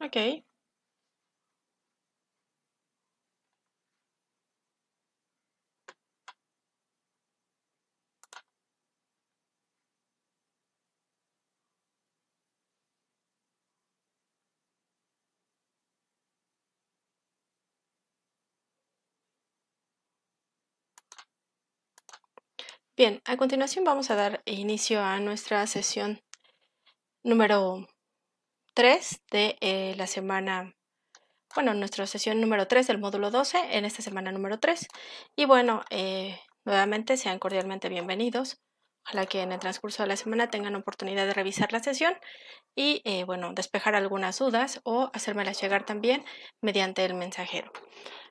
Ok. Bien, a continuación vamos a dar inicio a nuestra sesión número 3 de eh, la semana, bueno, nuestra sesión número 3 del módulo 12, en esta semana número 3. Y bueno, eh, nuevamente sean cordialmente bienvenidos. Ojalá que en el transcurso de la semana tengan oportunidad de revisar la sesión y, eh, bueno, despejar algunas dudas o hacérmelas llegar también mediante el mensajero.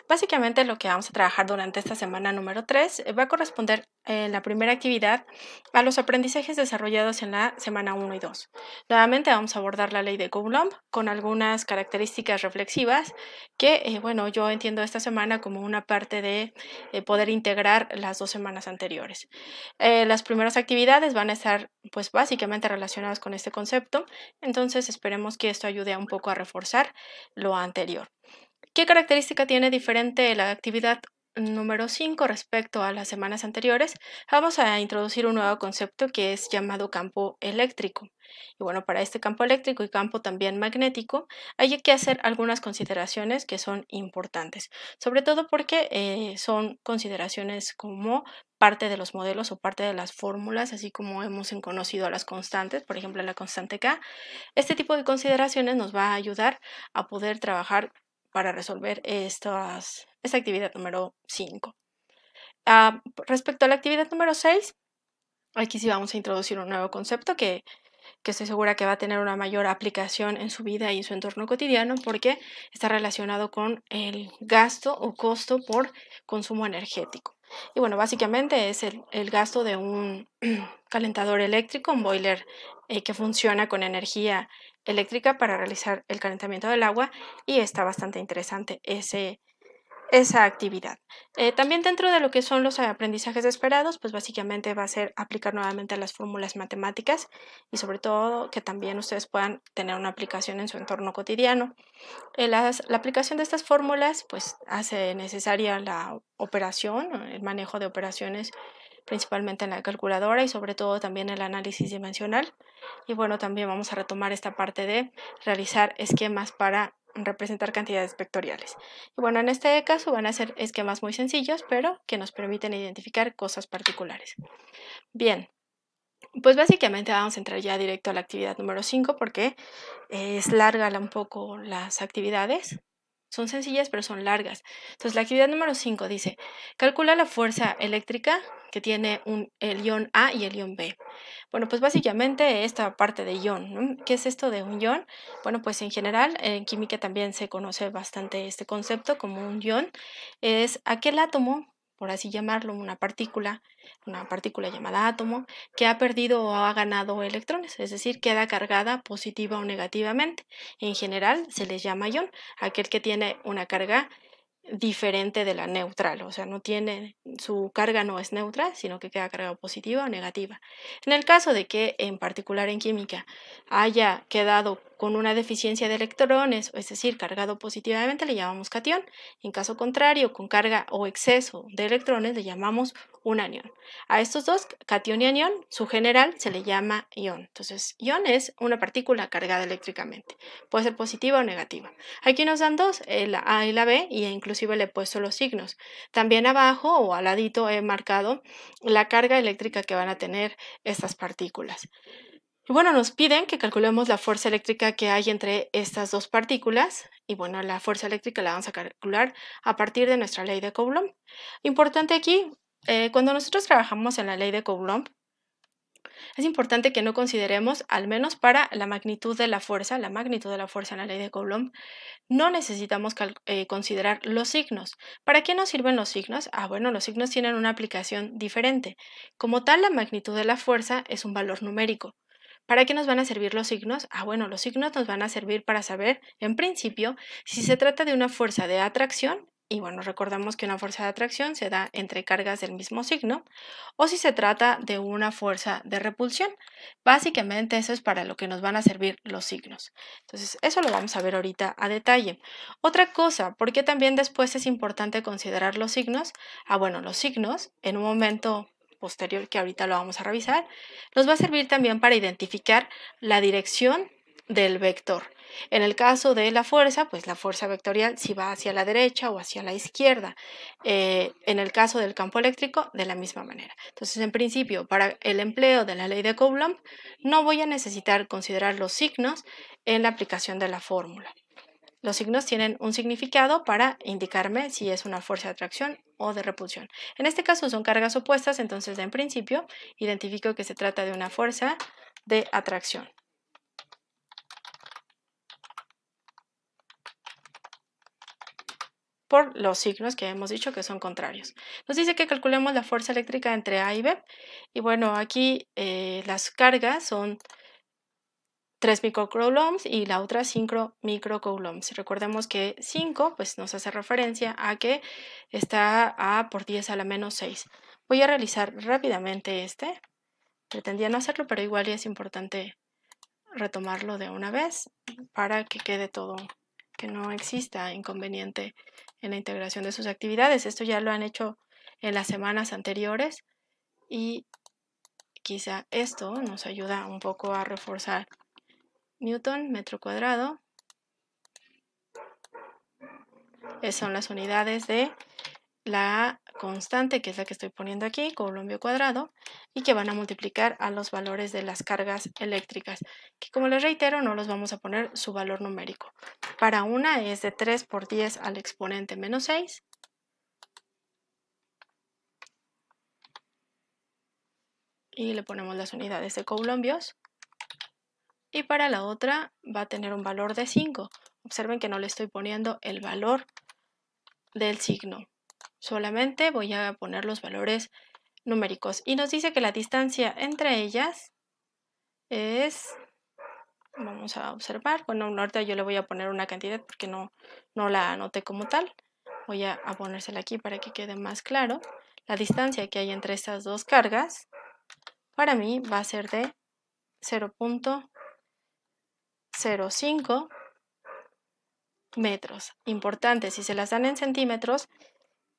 Básicamente lo que vamos a trabajar durante esta semana número 3 eh, va a corresponder en eh, la primera actividad a los aprendizajes desarrollados en la semana 1 y 2. Nuevamente vamos a abordar la ley de Coulomb con algunas características reflexivas que, eh, bueno, yo entiendo esta semana como una parte de poder integrar las dos semanas anteriores. las primeras actividades van a estar, pues, básicamente relacionadas con este concepto, entonces esperemos que esto ayude un poco a reforzar lo anterior. ¿Qué característica tiene diferente la actividad número 5 respecto a las semanas anteriores? Vamos a introducir un nuevo concepto que es llamado campo eléctrico. Y bueno, para este campo eléctrico y campo también magnético, hay que hacer algunas consideraciones que son importantes, sobre todo porque eh, son consideraciones como parte de los modelos o parte de las fórmulas, así como hemos conocido a las constantes, por ejemplo la constante K. Este tipo de consideraciones nos va a ayudar a poder trabajar para resolver estas, esta actividad número 5. Ah, respecto a la actividad número 6, aquí sí vamos a introducir un nuevo concepto que, que estoy segura que va a tener una mayor aplicación en su vida y en su entorno cotidiano porque está relacionado con el gasto o costo por consumo energético. Y bueno, básicamente es el, gasto de un calentador eléctrico, un boiler eh, que funciona con energía eléctrica para realizar el calentamiento del agua y está bastante interesante ese, esa actividad. Eh, también dentro de lo que son los aprendizajes esperados, pues básicamente va a ser aplicar nuevamente las fórmulas matemáticas y sobre todo que también ustedes puedan tener una aplicación en su entorno cotidiano. Eh, la aplicación de estas fórmulas pues hace necesaria la operación, el manejo de operaciones principalmente en la calculadora y sobre todo también el análisis dimensional. Y bueno, también vamos a retomar esta parte de realizar esquemas para representar cantidades vectoriales. Y bueno, en este caso van a ser esquemas muy sencillos, pero que nos permiten identificar cosas particulares. Bien, pues básicamente vamos a entrar ya directo a la actividad número 5 porque es larga un poco las actividades. Son sencillas pero son largas. Entonces la actividad número 5 dice, calcula la fuerza eléctrica que tiene un, el ion A y el ion B. Bueno, pues básicamente esta parte de ion, ¿qué es esto de un ion? Bueno, pues en general en química también se conoce bastante este concepto como un ion. Es aquel átomo por así llamarlo, una partícula, una partícula llamada átomo, que ha perdido o ha ganado electrones, es decir, queda cargada positiva o negativamente. En general se les llama ion, aquel que tiene una carga diferente de la neutral, o sea, no tiene su carga no es neutra, sino que queda cargado positiva o negativa. En el caso de que en particular en química haya quedado con una deficiencia de electrones, es decir, cargado positivamente le llamamos cation, en caso contrario, con carga o exceso de electrones le llamamos un anión. A estos dos, cation y anión, su general se le llama ion. Entonces, ion es una partícula cargada eléctricamente, puede ser positiva o negativa. Aquí nos dan dos, el A y la B, y incluso le he puesto los signos. También abajo o al ladito he marcado la carga eléctrica que van a tener estas partículas. Y bueno, nos piden que calculemos la fuerza eléctrica que hay entre estas dos partículas. Y bueno, la fuerza eléctrica la vamos a calcular a partir de nuestra ley de Coulomb. Importante aquí, eh, cuando nosotros trabajamos en la ley de Coulomb, es importante que no consideremos, al menos para la magnitud de la fuerza, la magnitud de la fuerza en la ley de Coulomb, no necesitamos eh, considerar los signos. ¿Para qué nos sirven los signos? Ah, bueno, los signos tienen una aplicación diferente. Como tal, la magnitud de la fuerza es un valor numérico. ¿Para qué nos van a servir los signos? Ah, bueno, los signos nos van a servir para saber, en principio, si se trata de una fuerza de atracción y bueno, recordamos que una fuerza de atracción se da entre cargas del mismo signo o si se trata de una fuerza de repulsión. Básicamente eso es para lo que nos van a servir los signos. Entonces, eso lo vamos a ver ahorita a detalle. Otra cosa, porque también después es importante considerar los signos? Ah, bueno, los signos en un momento posterior que ahorita lo vamos a revisar, nos va a servir también para identificar la dirección del vector. En el caso de la fuerza, pues la fuerza vectorial si va hacia la derecha o hacia la izquierda. Eh, en el caso del campo eléctrico, de la misma manera. Entonces, en principio, para el empleo de la ley de Coulomb, no voy a necesitar considerar los signos en la aplicación de la fórmula. Los signos tienen un significado para indicarme si es una fuerza de atracción o de repulsión. En este caso son cargas opuestas, entonces en principio identifico que se trata de una fuerza de atracción. por los signos que hemos dicho que son contrarios. Nos dice que calculemos la fuerza eléctrica entre A y B. Y bueno, aquí eh, las cargas son 3 microcoulombs y la otra 5 microcoulombs. Recordemos que 5 pues, nos hace referencia a que está A por 10 a la menos 6. Voy a realizar rápidamente este. Pretendía no hacerlo, pero igual es importante retomarlo de una vez para que quede todo que no exista inconveniente en la integración de sus actividades. Esto ya lo han hecho en las semanas anteriores y quizá esto nos ayuda un poco a reforzar Newton, metro cuadrado. Esas son las unidades de la constante, que es la que estoy poniendo aquí, coulombio cuadrado, y que van a multiplicar a los valores de las cargas eléctricas, que como les reitero, no los vamos a poner su valor numérico. Para una es de 3 por 10 al exponente menos 6, y le ponemos las unidades de coulombios. Y para la otra va a tener un valor de 5. Observen que no le estoy poniendo el valor del signo. Solamente voy a poner los valores numéricos. Y nos dice que la distancia entre ellas es... Vamos a observar. Bueno, ahorita yo le voy a poner una cantidad porque no, la anoté como tal. Voy a, a ponérsela aquí para que quede más claro. La distancia que hay entre estas dos cargas para mí va a ser de 0.05 metros. Importante, si se las dan en centímetros,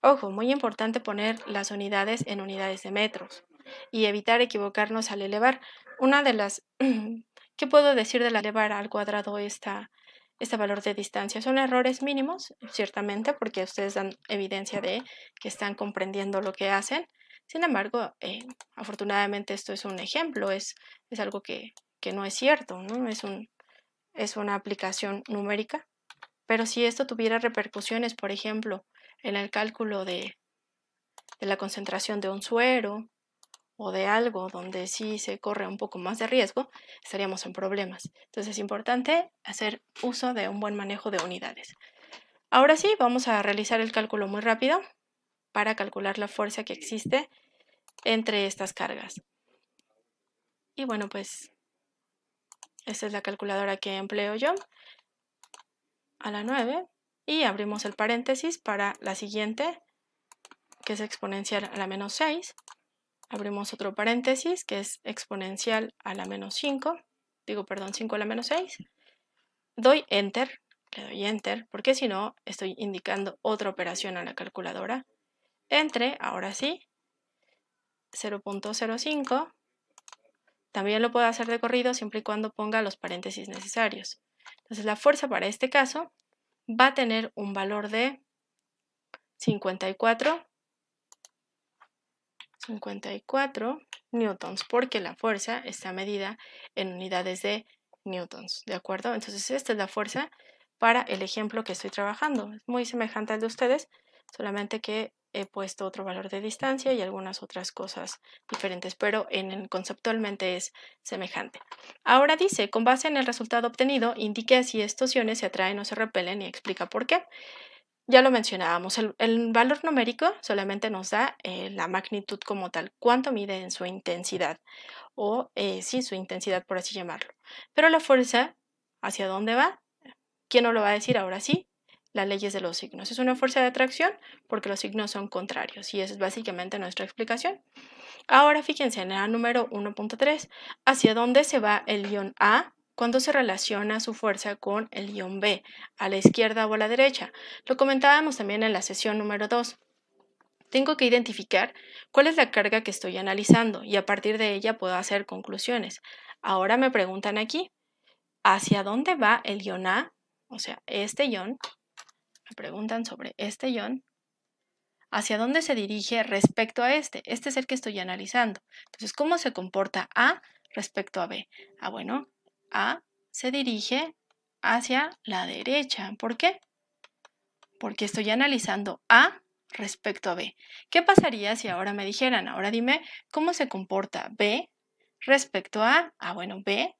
Ojo, muy importante poner las unidades en unidades de metros y evitar equivocarnos al elevar. Una de las... ¿Qué puedo decir de elevar al cuadrado esta, este valor de distancia? Son errores mínimos, ciertamente, porque ustedes dan evidencia de que están comprendiendo lo que hacen. Sin embargo, eh, afortunadamente esto es un ejemplo, es, es algo que, que no es cierto, ¿no? Es, un, es una aplicación numérica. Pero si esto tuviera repercusiones, por ejemplo, en el cálculo de, la concentración de un suero o de algo donde sí se corre un poco más de riesgo, estaríamos en problemas. Entonces es importante hacer uso de un buen manejo de unidades. Ahora sí, vamos a realizar el cálculo muy rápido para calcular la fuerza que existe entre estas cargas. Y bueno, pues esta es la calculadora que empleo yo. A la 9 y abrimos el paréntesis para la siguiente, que es exponencial a la menos 6. Abrimos otro paréntesis, que es exponencial a la menos 5, digo, perdón, 5 a la menos 6. Doy Enter, le doy Enter, porque si no, estoy indicando otra operación a la calculadora. Entre, ahora sí, 0.05. También lo puedo hacer de corrido siempre y cuando ponga los paréntesis necesarios. Entonces la fuerza para este caso va a tener un valor de 54, 54 newtons, porque la fuerza está medida en unidades de newtons, ¿de acuerdo? Entonces esta es la fuerza para el ejemplo que estoy trabajando. Es muy semejante al de ustedes, solamente que he puesto otro valor de distancia y algunas otras cosas diferentes, pero en, conceptualmente es semejante. Ahora dice, con base en el resultado obtenido, indique si estos iones se atraen o se repelen y explica por qué. Ya lo mencionábamos, el, valor numérico solamente nos da eh, la magnitud como tal, cuánto mide en su intensidad, o eh, sí, su intensidad por así llamarlo. Pero la fuerza, ¿hacia dónde va? ¿Quién no lo va a decir ahora sí? las leyes de los signos. Es una fuerza de atracción porque los signos son contrarios y esa es básicamente nuestra explicación. Ahora fíjense en el número 1.3, hacia dónde se va el ion A cuando se relaciona su fuerza con el ion B, a la izquierda o a la derecha. Lo comentábamos también en la sesión número 2 tengo que identificar cuál es la carga que estoy analizando y a partir de ella puedo hacer conclusiones. Ahora me preguntan aquí, ¿hacia dónde va el ion A? O sea, este ion me preguntan sobre este ion, hacia dónde se dirige respecto a este. Este es el que estoy analizando. Entonces, ¿cómo se comporta A respecto a B? Ah, bueno, A se dirige hacia la derecha. ¿Por qué? Porque estoy analizando A respecto a B. ¿Qué pasaría si ahora me dijeran, ahora dime cómo se comporta B respecto a A? Ah, bueno, B,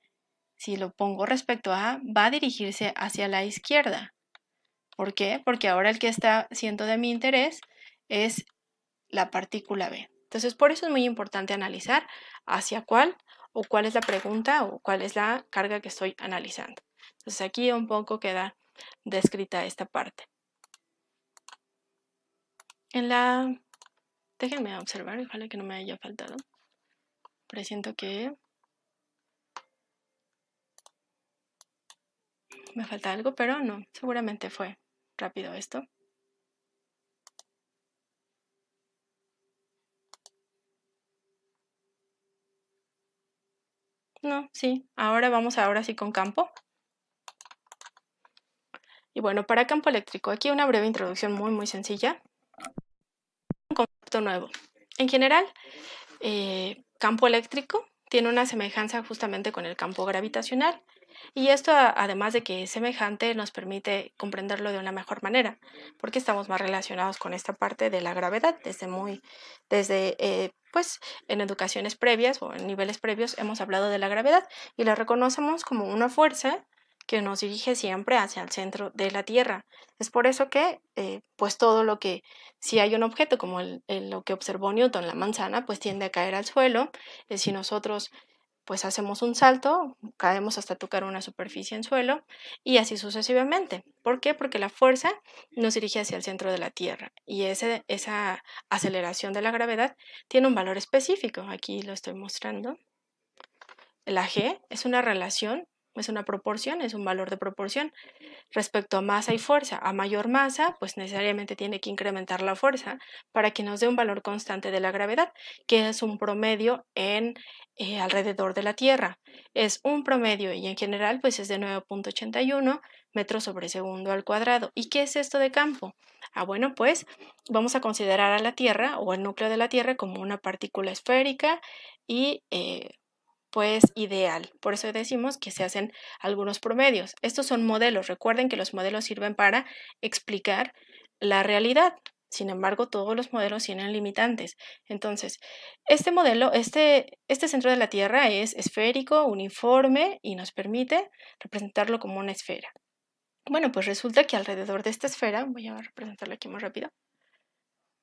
si lo pongo respecto a A, va a dirigirse hacia la izquierda. ¿Por qué? Porque ahora el que está siendo de mi interés es la partícula B. Entonces, por eso es muy importante analizar hacia cuál o cuál es la pregunta o cuál es la carga que estoy analizando. Entonces, aquí un poco queda descrita esta parte. En la... Déjenme observar, ojalá que no me haya faltado. Presiento que... Me falta algo, pero no, seguramente fue rápido esto. No, sí. Ahora vamos ahora sí con campo. Y bueno, para campo eléctrico, aquí una breve introducción muy, muy sencilla. Un concepto nuevo. En general, eh, campo eléctrico tiene una semejanza justamente con el campo gravitacional. Y esto, además de que es semejante, nos permite comprenderlo de una mejor manera, porque estamos más relacionados con esta parte de la gravedad desde muy, desde eh, pues en educaciones previas o en niveles previos hemos hablado de la gravedad y la reconocemos como una fuerza que nos dirige siempre hacia el centro de la Tierra. Es por eso que, eh, pues todo lo que, si hay un objeto como lo que observó Newton, la manzana, pues tiende a caer al suelo. Eh, si nosotros pues hacemos un salto, caemos hasta tocar una superficie en suelo y así sucesivamente. ¿Por qué? Porque la fuerza nos dirige hacia el centro de la Tierra y ese, esa aceleración de la gravedad tiene un valor específico. Aquí lo estoy mostrando. La G es una relación es una proporción, es un valor de proporción respecto a masa y fuerza. A mayor masa, pues necesariamente tiene que incrementar la fuerza para que nos dé un valor constante de la gravedad, que es un promedio en eh, alrededor de la Tierra. Es un promedio y en general pues es de 9.81 metros sobre segundo al cuadrado. ¿Y qué es esto de campo? Ah, bueno, pues vamos a considerar a la Tierra o el núcleo de la Tierra como una partícula esférica y eh, pues ideal. Por eso decimos que se hacen algunos promedios. Estos son modelos. Recuerden que los modelos sirven para explicar la realidad. Sin embargo, todos los modelos tienen limitantes. Entonces, este modelo, este, este centro de la Tierra es esférico, uniforme y nos permite representarlo como una esfera. Bueno, pues resulta que alrededor de esta esfera, voy a representarla aquí muy rápido,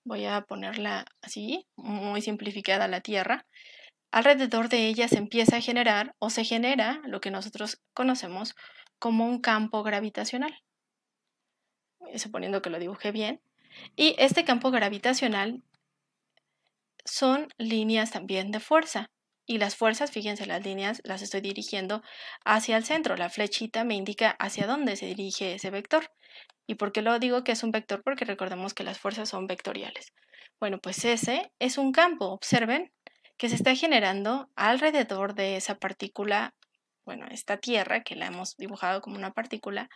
voy a ponerla así, muy simplificada la Tierra alrededor de ella se empieza a generar o se genera lo que nosotros conocemos como un campo gravitacional. Eh, suponiendo que lo dibujé bien. Y este campo gravitacional son líneas también de fuerza. Y las fuerzas, fíjense, las líneas las estoy dirigiendo hacia el centro. La flechita me indica hacia dónde se dirige ese vector. ¿Y por qué lo digo que es un vector? Porque recordemos que las fuerzas son vectoriales. Bueno, pues ese es un campo. Observen que se está generando alrededor de esa partícula, bueno, esta Tierra, que la hemos dibujado como una partícula,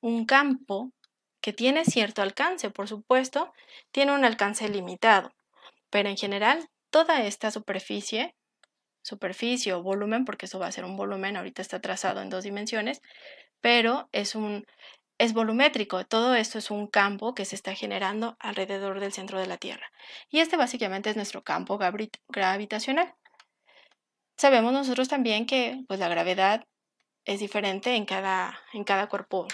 un campo que tiene cierto alcance, por supuesto, tiene un alcance limitado, pero en general toda esta superficie, superficie o volumen, porque eso va a ser un volumen, ahorita está trazado en dos dimensiones, pero es un, es volumétrico. Todo esto es un campo que se está generando alrededor del centro de la Tierra. Y este básicamente es nuestro campo gravitacional. Sabemos nosotros también que pues, la gravedad es diferente en cada, en cada cuerpo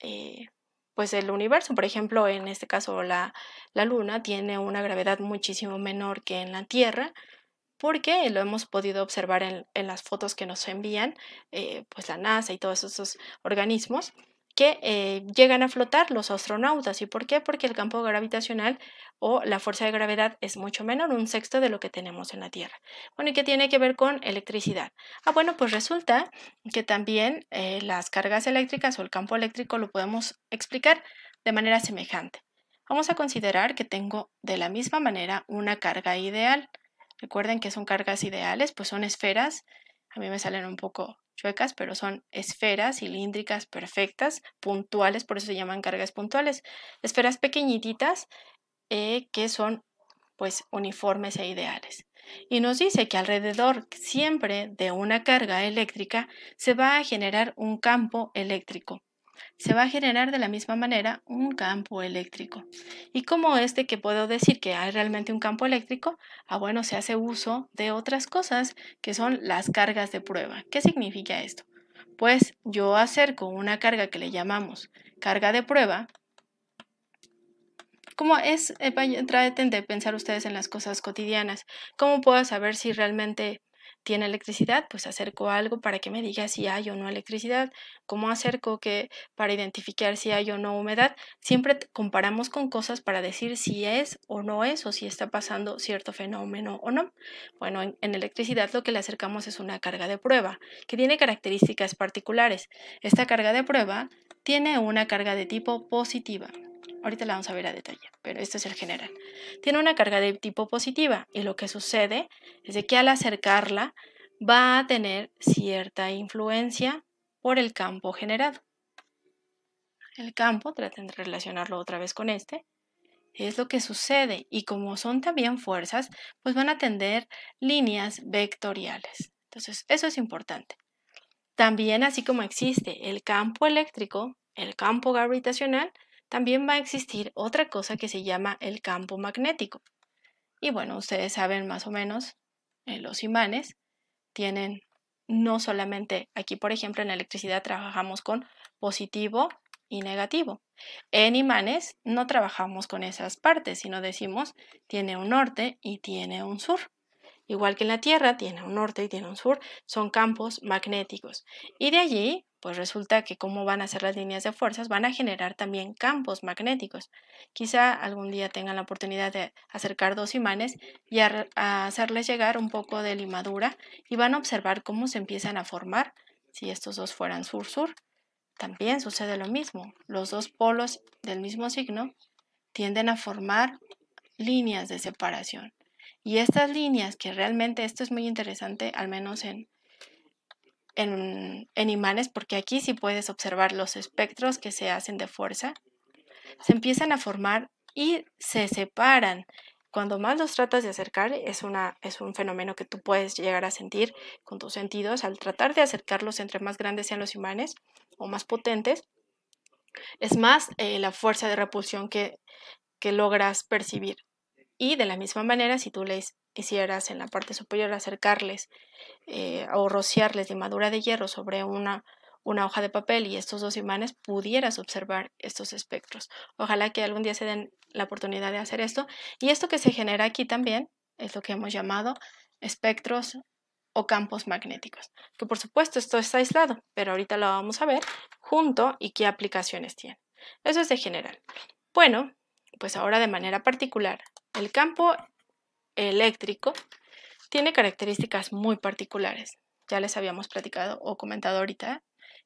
eh, pues, el universo. Por ejemplo, en este caso la, Luna tiene una gravedad muchísimo menor que en la Tierra porque lo hemos podido observar en, las fotos que nos envían eh, pues la NASA y todos esos organismos que eh, llegan a flotar los astronautas. ¿Y por qué? Porque el campo gravitacional o la fuerza de gravedad es mucho menor, un sexto de lo que tenemos en la Tierra. Bueno, ¿y qué tiene que ver con electricidad? Ah, bueno, pues resulta que también eh, las cargas eléctricas o el campo eléctrico lo podemos explicar de manera semejante. Vamos a considerar que tengo de la misma manera una carga ideal. Recuerden que son cargas ideales, pues son esferas. A mí me salen un poco chuecas, pero son esferas cilíndricas perfectas, puntuales, por eso se llaman cargas puntuales. Esferas pequeñititas eh, que son pues uniformes e ideales. Y nos dice que alrededor siempre de una carga eléctrica se va a generar un campo eléctrico se va a generar de la misma manera un campo eléctrico. ¿Y como este que puedo decir que hay realmente un campo eléctrico? Ah, bueno, se hace uso de otras cosas que son las cargas de prueba. ¿Qué significa esto? Pues yo acerco una carga que le llamamos carga de prueba. Como es, eh, traten de pensar ustedes en las cosas cotidianas. ¿Cómo puedo saber si realmente tiene electricidad, pues acerco algo para que me diga si hay o no electricidad, cómo acerco que para identificar si hay o no humedad. Siempre comparamos con cosas para decir si es o no es o si está pasando cierto fenómeno o no. Bueno, en electricidad lo que le acercamos es una carga de prueba que tiene características particulares. Esta carga de prueba tiene una carga de tipo positiva. Ahorita la vamos a ver a detalle, pero este es el general. Tiene una carga de tipo positiva y lo que sucede es de que al acercarla va a tener cierta influencia por el campo generado. El campo, traten de relacionarlo otra vez con este, es lo que sucede y como son también fuerzas, pues van a tener líneas vectoriales. Entonces, eso es importante. También, así como existe el campo eléctrico, el campo gravitacional, también va a existir otra cosa que se llama el campo magnético. Y bueno, ustedes saben más o menos, en eh, los imanes tienen no solamente aquí, por ejemplo, en la electricidad trabajamos con positivo y negativo. En imanes no trabajamos con esas partes, sino decimos tiene un norte y tiene un sur. Igual que en la Tierra, tiene un norte y tiene un sur, son campos magnéticos. Y de allí, pues resulta que cómo van a ser las líneas de fuerzas, van a generar también campos magnéticos. Quizá algún día tengan la oportunidad de acercar dos imanes y hacerles llegar un poco de limadura y van a observar cómo se empiezan a formar si estos dos fueran sur-sur. También sucede lo mismo. Los dos polos del mismo signo tienden a formar líneas de separación. Y estas líneas, que realmente esto es muy interesante, al menos en, en, imanes, porque aquí sí puedes observar los espectros que se hacen de fuerza, se empiezan a formar y se separan. Cuando más los tratas de acercar, es, una, es un fenómeno que tú puedes llegar a sentir con tus sentidos. Al tratar de acercarlos, entre más grandes sean los imanes o más potentes, es más eh, la fuerza de repulsión que, que logras percibir. Y de la misma manera, si tú les hicieras en la parte superior acercarles eh, o rociarles limadura de hierro sobre una, una hoja de papel y estos dos imanes, pudieras observar estos espectros. Ojalá que algún día se den la oportunidad de hacer esto. Y esto que se genera aquí también es lo que hemos llamado espectros o campos magnéticos, que por supuesto esto está aislado, pero ahorita lo vamos a ver junto y qué aplicaciones tiene. Eso es de general. Bueno, pues ahora de manera particular, el campo eléctrico tiene características muy particulares. Ya les habíamos platicado o comentado ahorita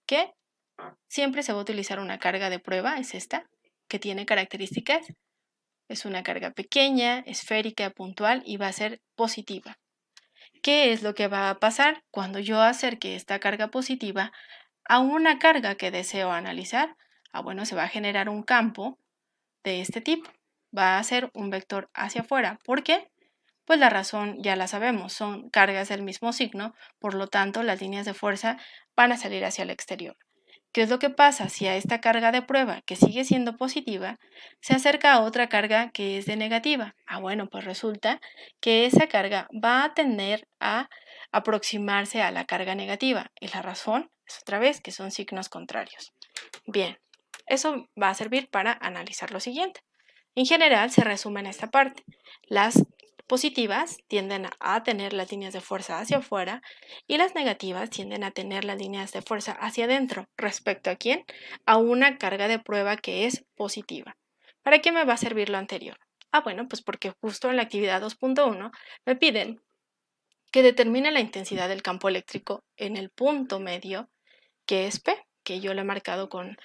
que siempre se va a utilizar una carga de prueba, es esta, que tiene características. Es una carga pequeña, esférica, puntual y va a ser positiva. ¿Qué es lo que va a pasar cuando yo acerque esta carga positiva a una carga que deseo analizar? Ah, bueno, se va a generar un campo de este tipo. Va a ser un vector hacia afuera. ¿Por qué? Pues la razón ya la sabemos, son cargas del mismo signo, por lo tanto las líneas de fuerza van a salir hacia el exterior. ¿Qué es lo que pasa si a esta carga de prueba, que sigue siendo positiva, se acerca a otra carga que es de negativa? Ah, bueno, pues resulta que esa carga va a tender a aproximarse a la carga negativa. Y la razón es otra vez que son signos contrarios. Bien, eso va a servir para analizar lo siguiente. En general se resume en esta parte. Las positivas tienden a tener las líneas de fuerza hacia afuera y las negativas tienden a tener las líneas de fuerza hacia adentro. ¿Respecto a quién? A una carga de prueba que es positiva. ¿Para qué me va a servir lo anterior? Ah, bueno, pues porque justo en la actividad 2.1 me piden que determine la intensidad del campo eléctrico en el punto medio que es P que yo le he marcado con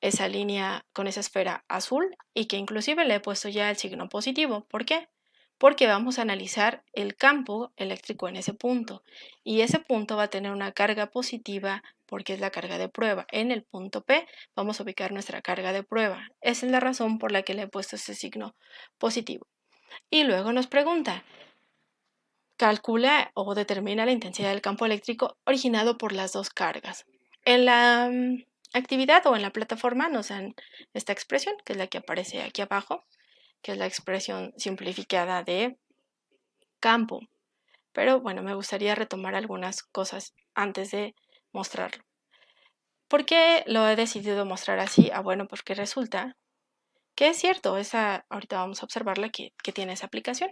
esa línea, con esa esfera azul y que inclusive le he puesto ya el signo positivo. ¿Por qué? Porque vamos a analizar el campo eléctrico en ese punto y ese punto va a tener una carga positiva porque es la carga de prueba. En el punto P vamos a ubicar nuestra carga de prueba. Esa es la razón por la que le he puesto ese signo positivo. Y luego nos pregunta, calcula o determina la intensidad del campo eléctrico originado por las dos cargas en la mm, actividad o en la plataforma nos dan esta expresión, que es la que aparece aquí abajo, que es la expresión simplificada de campo. Pero bueno, me gustaría retomar algunas cosas antes de mostrarlo. ¿Por qué lo he decidido mostrar así? Ah, bueno, porque resulta que es cierto, esa, ahorita vamos a observarla que tiene esa aplicación.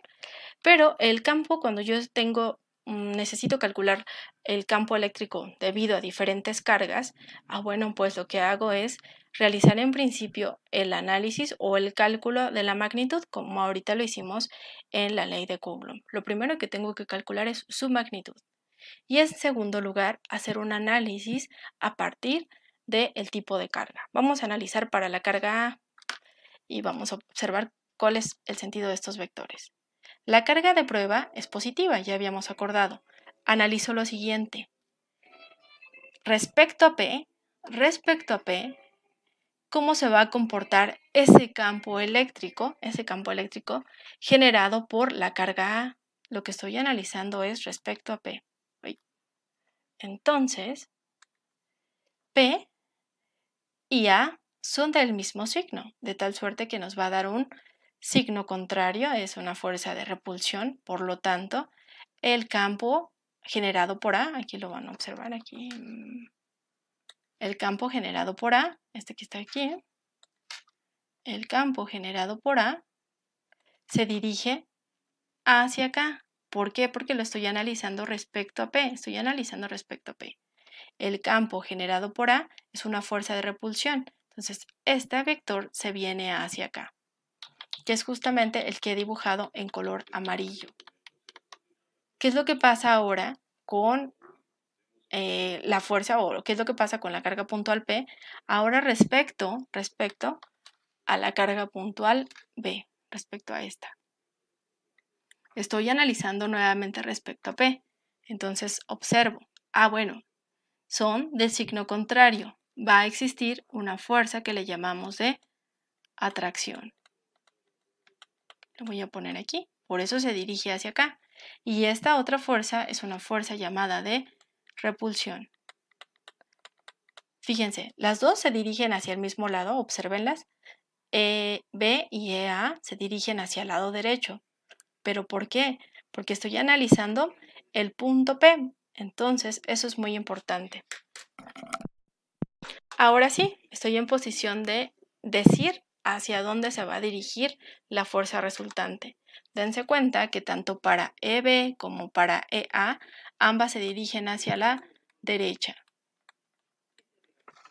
Pero el campo, cuando yo tengo Mm, necesito calcular el campo eléctrico debido a diferentes cargas, ah, bueno, pues lo que hago es realizar en principio el análisis o el cálculo de la magnitud, como ahorita lo hicimos en la ley de Coulomb. Lo primero que tengo que calcular es su magnitud. Y en segundo lugar, hacer un análisis a partir del tipo de carga. Vamos a analizar para la carga A y vamos a observar cuál es el sentido de estos vectores. La carga de prueba es positiva, ya habíamos acordado. Analizo lo siguiente. Respecto a P, respecto a P, cómo se va a comportar ese campo eléctrico, ese campo eléctrico generado por la carga A. Lo que estoy analizando es respecto a P. Entonces, P y A son del mismo signo, de tal suerte que nos va a dar un signo contrario es una fuerza de repulsión, por lo tanto, el campo generado por A, aquí lo van a observar, aquí mm, el campo generado por A, este que está aquí, el campo generado por A se dirige hacia acá. ¿Por qué? Porque lo estoy analizando respecto a P, estoy analizando respecto a P. El campo generado por A es una fuerza de repulsión, entonces este vector se viene hacia acá que es justamente el que he dibujado en color amarillo. ¿Qué es lo que pasa ahora con eh, la fuerza o qué es lo que pasa con la carga puntual P? Ahora respecto, respecto a la carga puntual B, respecto a esta. Estoy analizando nuevamente respecto a P. Entonces observo, ah bueno, son de signo contrario. Va a existir una fuerza que le llamamos de atracción. Lo voy a poner aquí. Por eso se dirige hacia acá. Y esta otra fuerza es una fuerza llamada de repulsión. Fíjense, las dos se dirigen hacia el mismo lado, observenlas. E, B y EA se dirigen hacia el lado derecho. ¿Pero por qué? Porque estoy analizando el punto P. Entonces, eso es muy importante. Ahora sí, estoy en posición de decir hacia dónde se va a dirigir la fuerza resultante. Dense cuenta que tanto para EB como para EA ambas se dirigen hacia la derecha.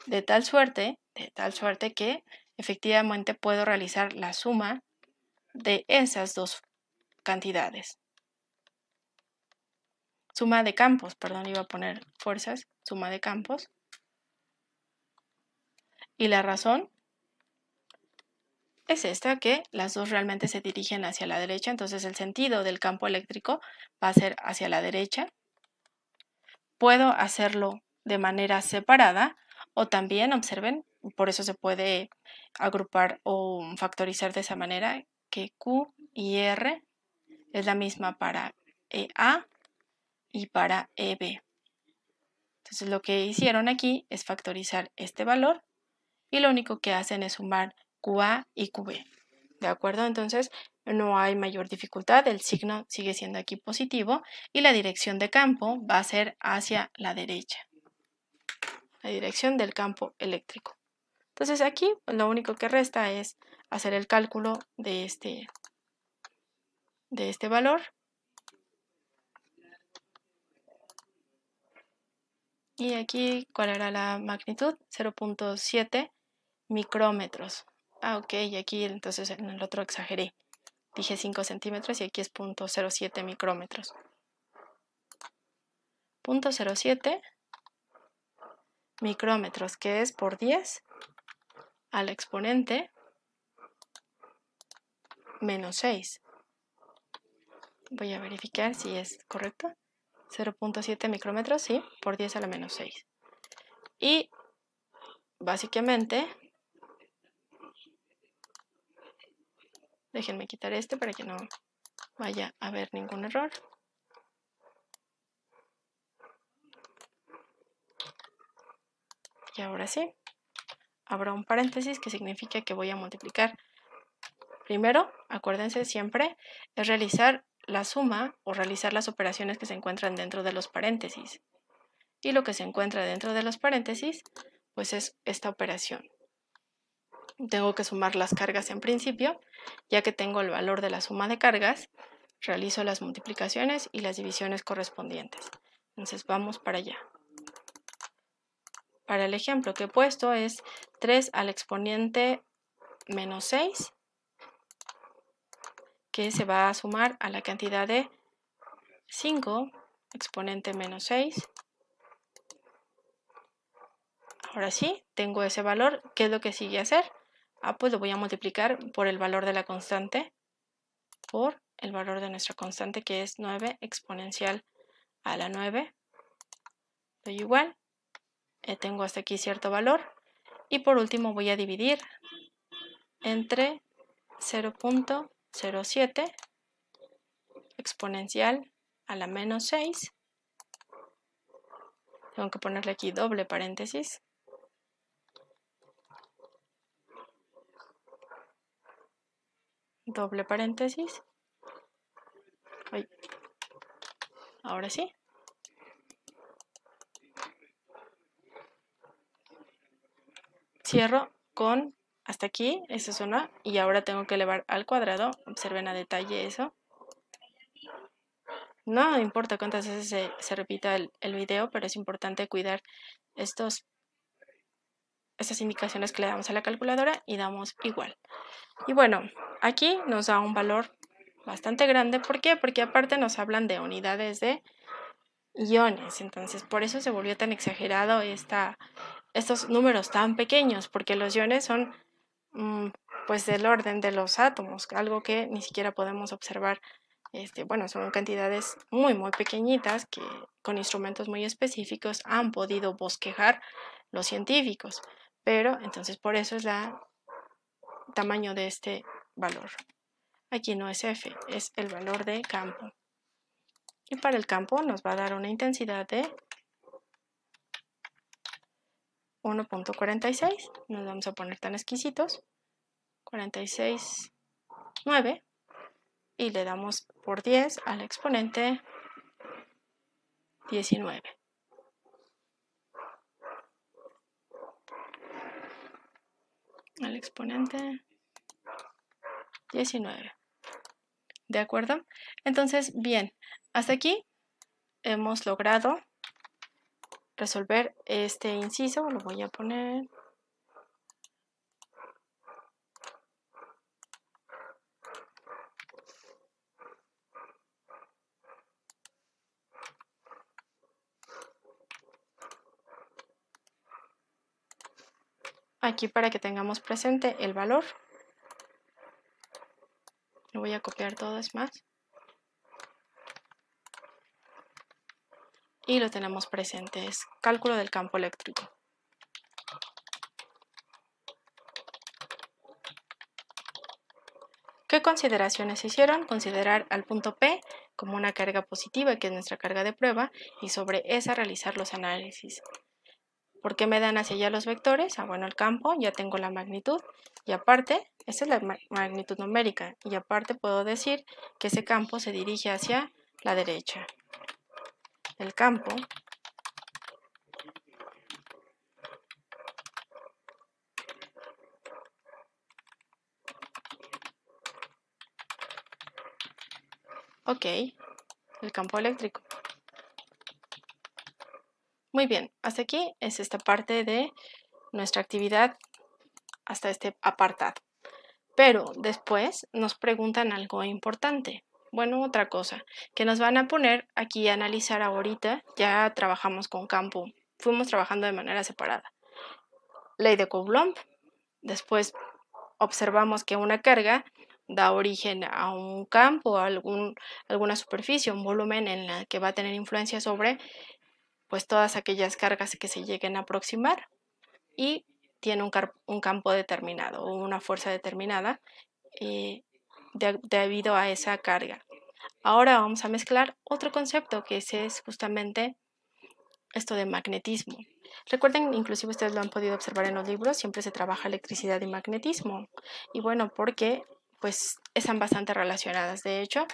De tal suerte, de tal suerte que efectivamente puedo realizar la suma de esas dos cantidades. Suma de campos, perdón, iba a poner fuerzas, suma de campos. Y la razón es esta, que las dos realmente se dirigen hacia la derecha, entonces el sentido del campo eléctrico va a ser hacia la derecha. Puedo hacerlo de manera separada o también, observen, por eso se puede agrupar o factorizar de esa manera, que Q y R es la misma para EA y para EB. Entonces lo que hicieron aquí es factorizar este valor y lo único que hacen es sumar QA y QB. ¿De acuerdo? Entonces no hay mayor dificultad, el signo sigue siendo aquí positivo y la dirección de campo va a ser hacia la derecha, la dirección del campo eléctrico. Entonces aquí lo único que resta es hacer el cálculo de este, de este valor. Y aquí, ¿cuál era la magnitud? 0.7 micrómetros ah, ok, y aquí entonces en el otro exageré. Dije 5 centímetros y aquí es 0.07 micrómetros. 0.07 micrómetros, que es por 10 al exponente menos 6. Voy a verificar si es correcto. 0.7 micrómetros, sí, por 10 a la menos 6. Y básicamente Déjenme quitar este para que no vaya a haber ningún error. Y ahora sí, habrá un paréntesis que significa que voy a multiplicar. Primero, acuérdense siempre, es realizar la suma o realizar las operaciones que se encuentran dentro de los paréntesis. Y lo que se encuentra dentro de los paréntesis, pues es esta operación tengo que sumar las cargas en principio, ya que tengo el valor de la suma de cargas, realizo las multiplicaciones y las divisiones correspondientes. Entonces vamos para allá. Para el ejemplo que he puesto es 3 al exponente menos 6, que se va a sumar a la cantidad de 5 exponente menos 6 Ahora sí, tengo ese valor. ¿Qué es lo que sigue a hacer? Ah, pues lo voy a multiplicar por el valor de la constante, por el valor de nuestra constante que es 9 exponencial a la 9. Doy igual. Eh, tengo hasta aquí cierto valor. Y por último voy a dividir entre 0.07 exponencial a la menos 6. Tengo que ponerle aquí doble paréntesis doble paréntesis. ahora sí. Cierro con hasta aquí, esa es una, y ahora tengo que elevar al cuadrado, observen a detalle eso. No importa cuántas veces se, repita el, el, video, pero es importante cuidar estos, estas indicaciones que le damos a la calculadora y damos igual. Y bueno, aquí nos da un valor bastante grande. ¿Por qué? Porque aparte nos hablan de unidades de iones. Entonces, por eso se volvió tan exagerado esta, estos números tan pequeños, porque los iones son mm, pues del orden de los átomos, algo que ni siquiera podemos observar. Este, bueno, son cantidades muy, muy pequeñitas que con instrumentos muy específicos han podido bosquejar los científicos. Pero entonces por eso es la tamaño de este valor. Aquí no es F, es el valor de campo. Y para el campo nos va a dar una intensidad de 1.46. Nos vamos a poner tan exquisitos. 9, Y le damos por 10 al exponente 19. al exponente 19. ¿De acuerdo? Entonces, bien, hasta aquí hemos logrado resolver este inciso. Lo voy a poner aquí para que tengamos presente el valor. Lo voy a copiar es más. Y lo tenemos presente, es cálculo del campo eléctrico. ¿Qué consideraciones hicieron? Considerar al punto P como una carga positiva, que es nuestra carga de prueba, y sobre esa realizar los análisis. ¿Por qué me dan hacia allá los vectores? Ah, bueno, el campo, ya tengo la magnitud y aparte, esa es la magnitud numérica y aparte puedo decir que ese campo se dirige hacia la derecha. El campo Ok, el campo eléctrico. Muy bien, hasta aquí es esta parte de nuestra actividad, hasta este apartado. Pero después nos preguntan algo importante. Bueno, otra cosa, que nos van a poner aquí a analizar ahorita, ya trabajamos con campo, fuimos trabajando de manera separada. Ley de Coulomb, después observamos que una carga da origen a un campo, a algún, alguna superficie, un volumen en la que va a tener influencia sobre pues todas aquellas cargas que se lleguen a aproximar y tiene un, un campo determinado o una fuerza determinada eh, debido a esa carga. Ahora vamos a mezclar otro concepto que es justamente esto de magnetismo. Recuerden, inclusive ustedes lo han podido observar en los libros, siempre se trabaja electricidad y magnetismo. Y bueno, porque pues están bastante relacionadas. De hecho,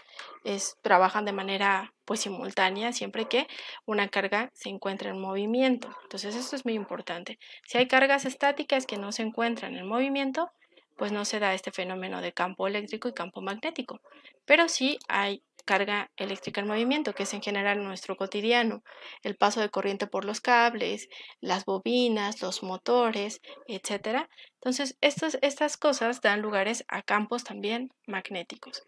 es, trabajan de manera pues simultánea siempre que una carga se encuentra en movimiento. Entonces esto es muy importante. Si hay cargas estáticas que no se encuentran en movimiento, pues no se da este fenómeno de campo eléctrico y campo magnético. Pero sí hay carga eléctrica en movimiento, que es en general nuestro cotidiano, el paso de corriente por los cables, las bobinas, los motores, etc. Entonces, estas, estas cosas dan lugares a campos también magnéticos.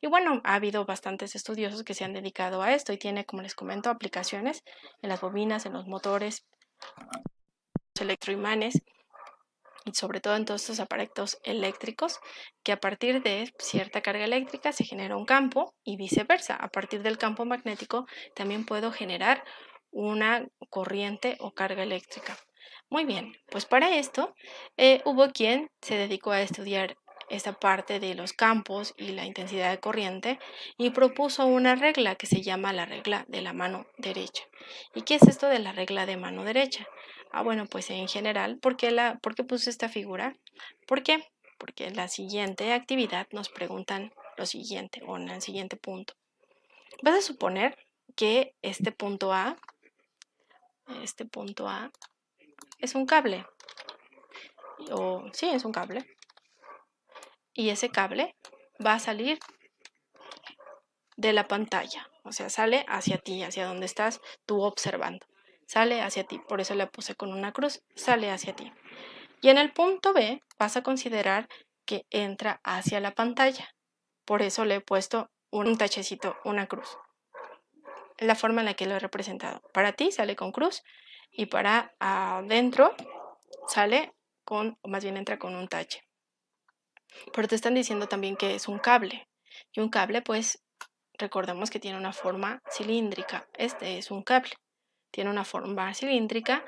Y bueno, ha habido bastantes estudiosos que se han dedicado a esto y tiene, como les comento, aplicaciones en las bobinas, en los motores, los electroimanes sobre todo en todos estos aparatos eléctricos, que a partir de cierta carga eléctrica se genera un campo y viceversa. A partir del campo magnético también puedo generar una corriente o carga eléctrica. Muy bien, pues para esto eh, hubo quien se dedicó a estudiar esta parte de los campos y la intensidad de corriente y propuso una regla que se llama la regla de la mano derecha. ¿Y qué es esto de la regla de mano derecha? Ah, bueno, pues en general, ¿por qué, la, puse esta figura? ¿Por qué? Porque en la siguiente actividad nos preguntan lo siguiente o en el siguiente punto. Vas a suponer que este punto A, este punto A es un cable. O sí, es un cable. Y ese cable va a salir de la pantalla, o sea, sale hacia ti, hacia donde estás tú observando sale hacia ti, por eso la puse con una cruz, sale hacia ti. Y en el punto B vas a considerar que entra hacia la pantalla, por eso le he puesto un tachecito, una cruz. La forma en la que lo he representado. Para ti sale con cruz y para adentro sale con, o más bien entra con un tache. Pero te están diciendo también que es un cable. Y un cable, pues, recordemos que tiene una forma cilíndrica. Este es un cable tiene una forma cilíndrica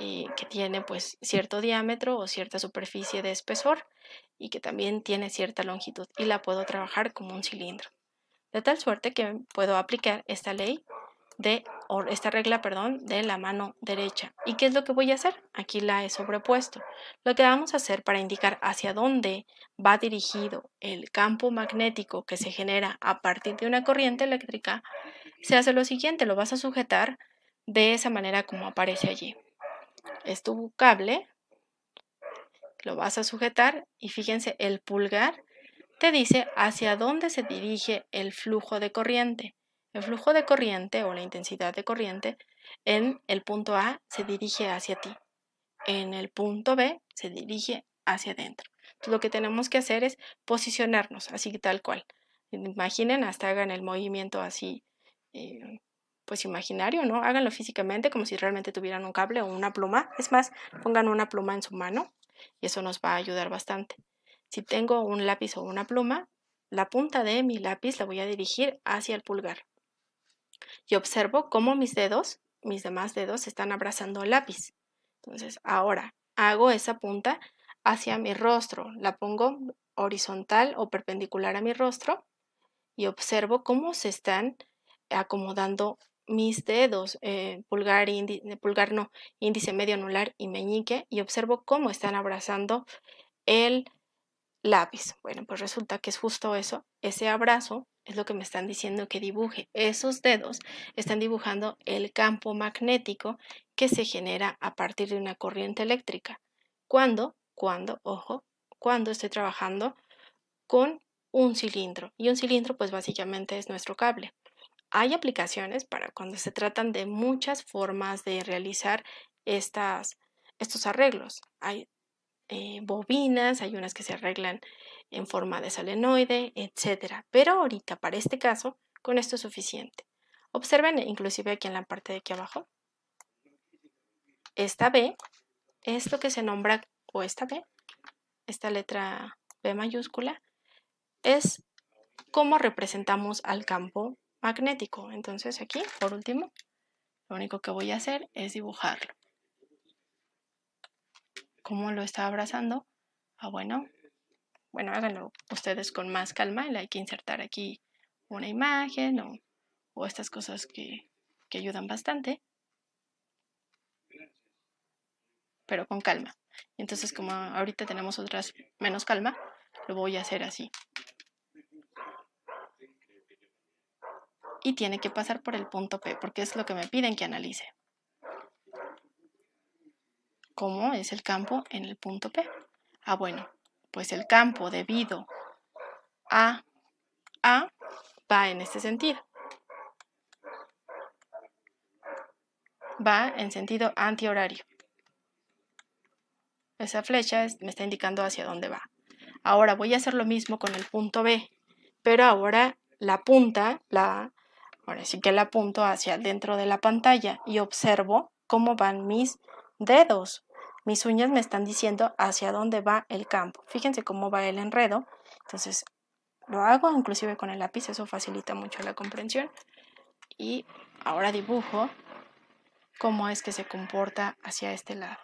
y que tiene pues cierto diámetro o cierta superficie de espesor y que también tiene cierta longitud y la puedo trabajar como un cilindro. De tal suerte que puedo aplicar esta ley de, esta regla, perdón, de la mano derecha. ¿Y qué es lo que voy a hacer? Aquí la he sobrepuesto. Lo que vamos a hacer para indicar hacia dónde va dirigido el campo magnético que se genera a partir de una corriente eléctrica, se hace lo siguiente, lo vas a sujetar de esa manera como aparece allí. Es tu cable, lo vas a sujetar y fíjense, el pulgar te dice hacia dónde se dirige el flujo de corriente. El flujo de corriente o la intensidad de corriente en el punto A se dirige hacia ti, en el punto B se dirige hacia adentro. Entonces lo que tenemos que hacer es posicionarnos así tal cual. Imaginen, hasta hagan el movimiento así eh, pues imaginario, ¿no? Háganlo físicamente como si realmente tuvieran un cable o una pluma. Es más, pongan una pluma en su mano y eso nos va a ayudar bastante. Si tengo un lápiz o una pluma, la punta de mi lápiz la voy a dirigir hacia el pulgar. Y observo cómo mis dedos, mis demás dedos, están abrazando el lápiz. Entonces, ahora hago esa punta hacia mi rostro, la pongo horizontal o perpendicular a mi rostro y observo cómo se están acomodando mis dedos, eh, pulgar, índice, eh, pulgar no, índice medio anular y meñique y observo cómo están abrazando el lápiz. Bueno, pues resulta que es justo eso, ese abrazo es lo que me están diciendo que dibuje. Esos dedos están dibujando el campo magnético que se genera a partir de una corriente eléctrica. ¿Cuándo? cuando, ojo, cuando estoy trabajando con un cilindro. Y un cilindro pues básicamente es nuestro cable hay aplicaciones para cuando se tratan de muchas formas de realizar estas, estos arreglos. Hay eh, bobinas, hay unas que se arreglan en forma de solenoide, etc. Pero ahorita, para este caso, con esto es suficiente. Observen, eh, inclusive aquí en la parte de aquí abajo, esta B esto que se nombra, o esta B, esta letra B mayúscula, es cómo representamos al campo magnético. Entonces aquí, por último, lo único que voy a hacer es dibujarlo. ¿Cómo lo está abrazando? Ah, bueno, bueno, háganlo ustedes con más calma. Le hay que insertar aquí una imagen o, o estas cosas que, que ayudan bastante. Pero con calma. Entonces, como ahorita tenemos otras menos calma, lo voy a hacer así. y tiene que pasar por el punto P, porque es lo que me piden que analice. ¿Cómo es el campo en el punto P? Ah, bueno, pues el campo debido a A va en este sentido. Va en sentido antihorario. Esa flecha me está indicando hacia dónde va. Ahora voy a hacer lo mismo con el punto B, pero ahora la punta, la Ahora sí que la apunto hacia dentro de la pantalla y observo cómo van mis dedos. Mis uñas me están diciendo hacia dónde va el campo. Fíjense cómo va el enredo. Entonces lo hago inclusive con el lápiz, eso facilita mucho la comprensión. Y ahora dibujo cómo es que se comporta hacia este lado.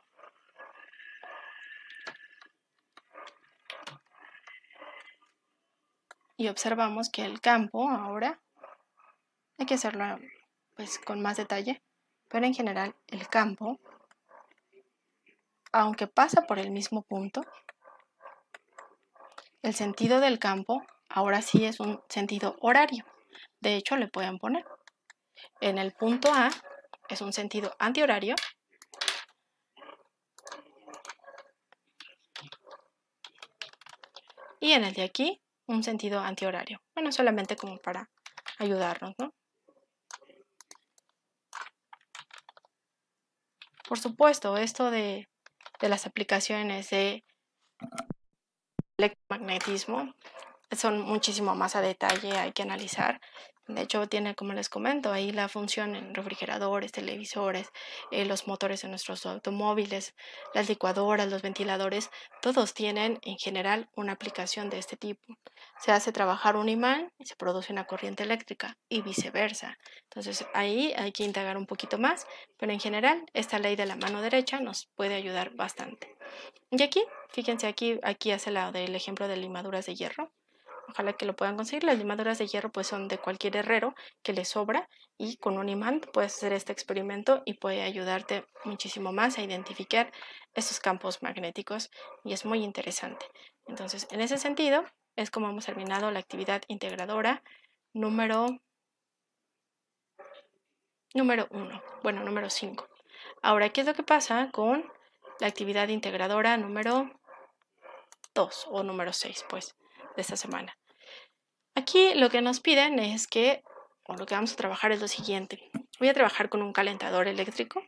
Y observamos que el campo ahora hay que hacerlo pues, con más detalle, pero en general el campo, aunque pasa por el mismo punto, el sentido del campo ahora sí es un sentido horario. De hecho, le pueden poner. En el punto A es un sentido antihorario. Y en el de aquí, un sentido antihorario. Bueno, solamente como para ayudarnos, ¿no? Por supuesto, esto de, las aplicaciones de electromagnetismo son muchísimo más a detalle, hay que analizar. De hecho, tiene, como les comento, ahí la función en refrigeradores, televisores, eh, los motores de nuestros automóviles, las licuadoras, los ventiladores, todos tienen en general una aplicación de este tipo. Se hace trabajar un imán y se produce una corriente eléctrica y viceversa. Entonces ahí hay que indagar un poquito más, pero en general esta ley de la mano derecha nos puede ayudar bastante. Y aquí, fíjense aquí, aquí hace el ejemplo de limaduras de hierro ojalá que lo puedan conseguir. Las limaduras de hierro pues son de cualquier herrero que le sobra y con un imán puedes hacer este experimento y puede ayudarte muchísimo más a identificar estos campos magnéticos y es muy interesante. Entonces, en ese sentido, es como hemos terminado la actividad integradora número número 1, bueno, número 5. Ahora, ¿qué es lo que pasa con la actividad integradora número 2 o número 6, pues, de esta semana? Aquí lo que nos piden es que, o lo que vamos a trabajar es lo siguiente. Voy a trabajar con un calentador eléctrico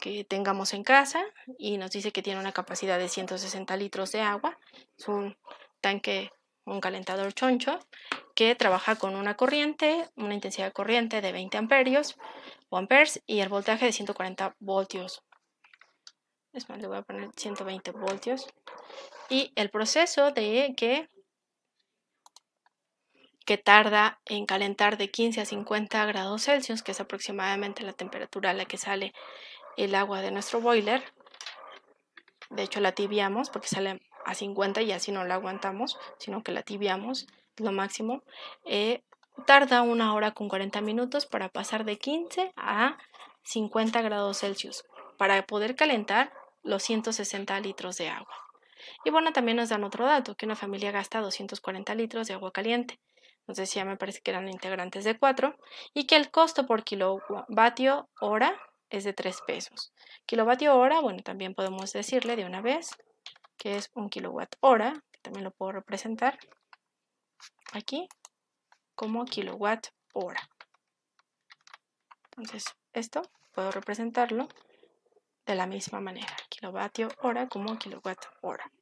que tengamos en casa y nos dice que tiene una capacidad de 160 litros de agua. Es un tanque, un calentador choncho que trabaja con una corriente, una intensidad de corriente de 20 amperios o amperes y el voltaje de 140 voltios. Es más, le voy a poner 120 voltios. Y el proceso de que que tarda en calentar de 15 a 50 grados Celsius, que es aproximadamente la temperatura a la que sale el agua de nuestro boiler. De hecho, la tibiamos porque sale a 50 y así no la aguantamos, sino que la tibiamos, lo máximo. Eh, tarda una hora con 40 minutos para pasar de 15 a 50 grados Celsius, para poder calentar los 160 litros de agua. Y bueno, también nos dan otro dato, que una familia gasta 240 litros de agua caliente. Entonces decía, me parece que eran integrantes de 4, y que el costo por kilovatio hora es de 3 pesos. Kilovatio hora, bueno, también podemos decirle de una vez que es un kilowatt hora, que también lo puedo representar aquí como kilowatt hora. Entonces, esto puedo representarlo de la misma manera, kilovatio hora como kilowatt hora.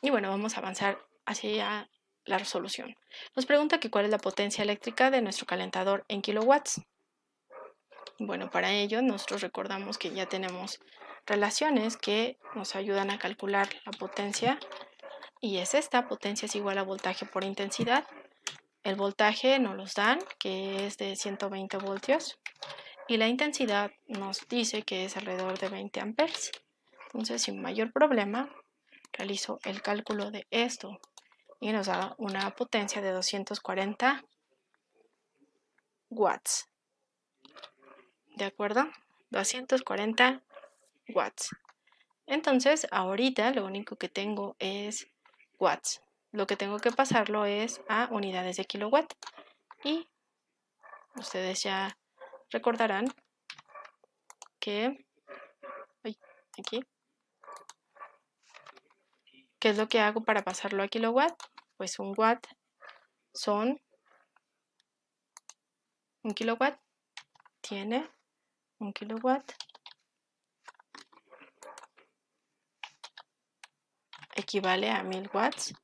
Y bueno, vamos a avanzar hacia la resolución. Nos pregunta que cuál es la potencia eléctrica de nuestro calentador en kilowatts. Bueno, para ello nosotros recordamos que ya tenemos relaciones que nos ayudan a calcular la potencia y es esta, potencia es igual a voltaje por intensidad. El voltaje nos los dan, que es de 120 voltios y la intensidad nos dice que es alrededor de 20 amperes. Entonces, sin mayor problema, realizo el cálculo de esto y nos da una potencia de 240 watts. ¿De acuerdo? 240 watts. Entonces, ahorita lo único que tengo es watts. Lo que tengo que pasarlo es a unidades de kilowatt. Y ustedes ya recordarán que... aquí ¿Qué es lo que hago para pasarlo a kilowatt? Pues un watt son... Un kilowatt tiene un kilowatt equivale a mil watts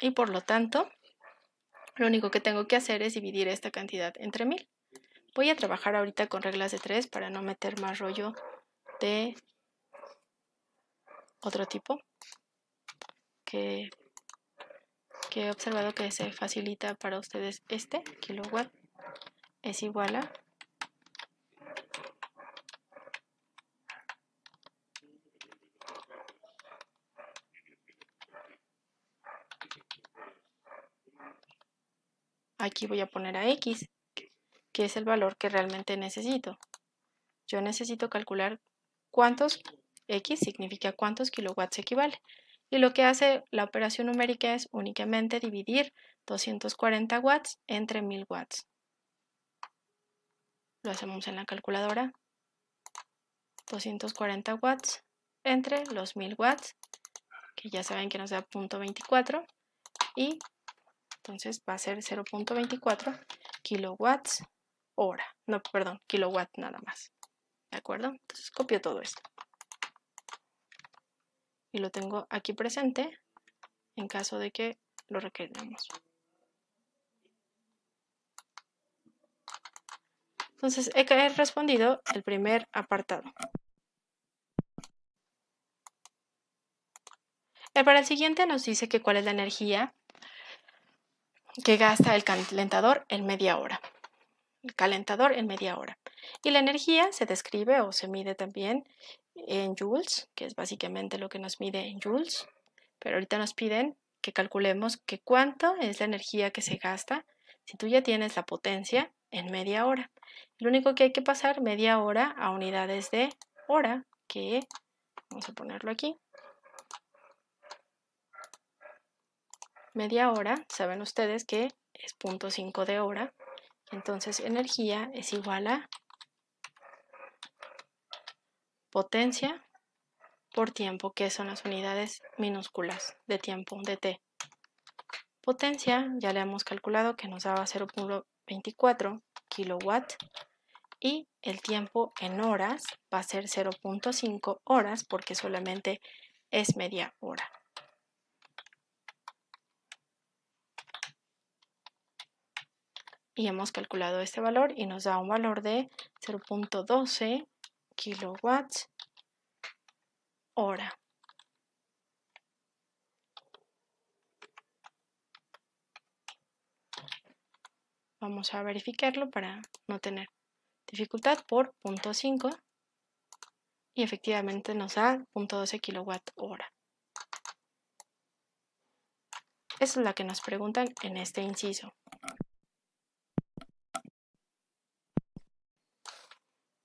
y por lo tanto lo único que tengo que hacer es dividir esta cantidad entre mil. Voy a trabajar ahorita con reglas de tres para no meter más rollo de otro tipo que, he observado que se facilita para ustedes este kilowatt es igual a aquí voy a poner a X, que es el valor que realmente necesito. Yo necesito calcular cuántos X significa cuántos kilowatts equivale. Y lo que hace la operación numérica es únicamente dividir 240 watts entre 1000 watts. Lo hacemos en la calculadora. 240 watts entre los 1000 watts, que ya saben que nos da 0.24. Y entonces va a ser 0.24 kilowatts hora. No, perdón, kilowatt nada más. ¿De acuerdo? Entonces copio todo esto y lo tengo aquí presente en caso de que lo requeramos. Entonces he respondido el primer apartado. Eh, para el siguiente nos dice que cuál es la energía que gasta el calentador en media hora. El calentador en media hora. Y la energía se describe o se mide también en joules, que es básicamente lo que nos mide en joules, pero ahorita nos piden que calculemos que cuánto es la energía que se gasta si tú ya tienes la potencia en media hora. Lo único que hay que pasar media hora a unidades de hora, que vamos a ponerlo aquí. Media hora, saben ustedes que es 0.5 de hora, entonces energía es igual a potencia por tiempo, que son las unidades minúsculas de tiempo, de T. Potencia, ya le hemos calculado que nos daba 0.24 kilowatt y el tiempo en horas va a ser 0.5 horas porque solamente es media hora. Y hemos calculado este valor y nos da un valor de 0.12 kilowatts hora. Vamos a verificarlo para no tener dificultad por 0.5 y efectivamente nos da 0.12 kilowatt hora. Esa es la que nos preguntan en este inciso.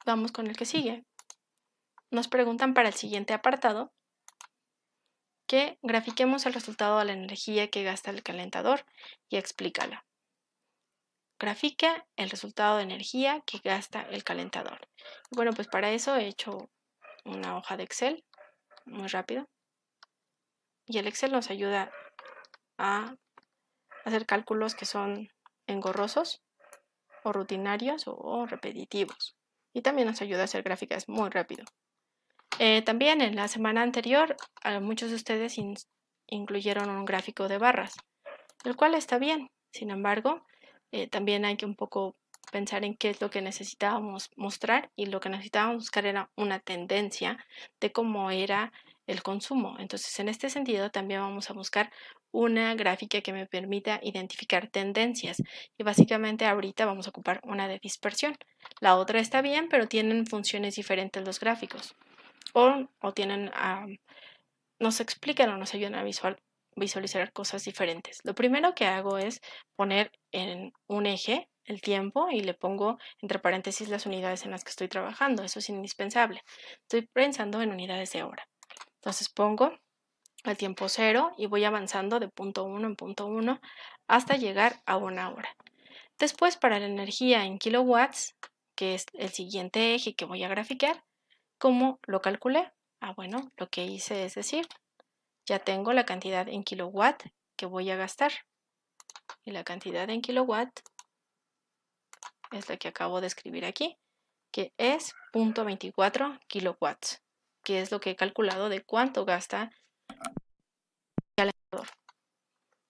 Vamos con el que sigue. Nos preguntan para el siguiente apartado que grafiquemos el resultado de la energía que gasta el calentador y explícala. Grafique el resultado de energía que gasta el calentador. Bueno, pues para eso he hecho una hoja de Excel muy rápido. Y el Excel nos ayuda a hacer cálculos que son engorrosos o rutinarios o repetitivos y también nos ayuda a hacer gráficas muy rápido. Eh, también en la semana anterior muchos de ustedes incluyeron un gráfico de barras, el cual está bien. Sin embargo, eh, también hay que un poco pensar en qué es lo que necesitábamos mostrar y lo que necesitábamos buscar era una tendencia de cómo era el consumo. Entonces, en este sentido, también vamos a buscar una gráfica que me permita identificar tendencias y básicamente ahorita vamos a ocupar una de dispersión. La otra está bien, pero tienen funciones diferentes los gráficos o, o tienen, nos explican o nos ayudan a visualizar cosas diferentes. Lo primero que hago es poner en un eje el tiempo y le pongo entre paréntesis las unidades en las que estoy trabajando. Eso es indispensable. Estoy pensando en unidades de hora. Entonces pongo al tiempo cero y voy avanzando de punto uno en punto uno hasta llegar a una hora. Después, para la energía en kilowatts, que es el siguiente eje que voy a graficar, ¿cómo lo calculé? Ah, bueno, lo que hice es decir, ya tengo la cantidad en kilowatt que voy a gastar. Y la cantidad en kilowatt es la que acabo de escribir aquí, que es 0.24 kilowatts, que es lo que he calculado de cuánto gasta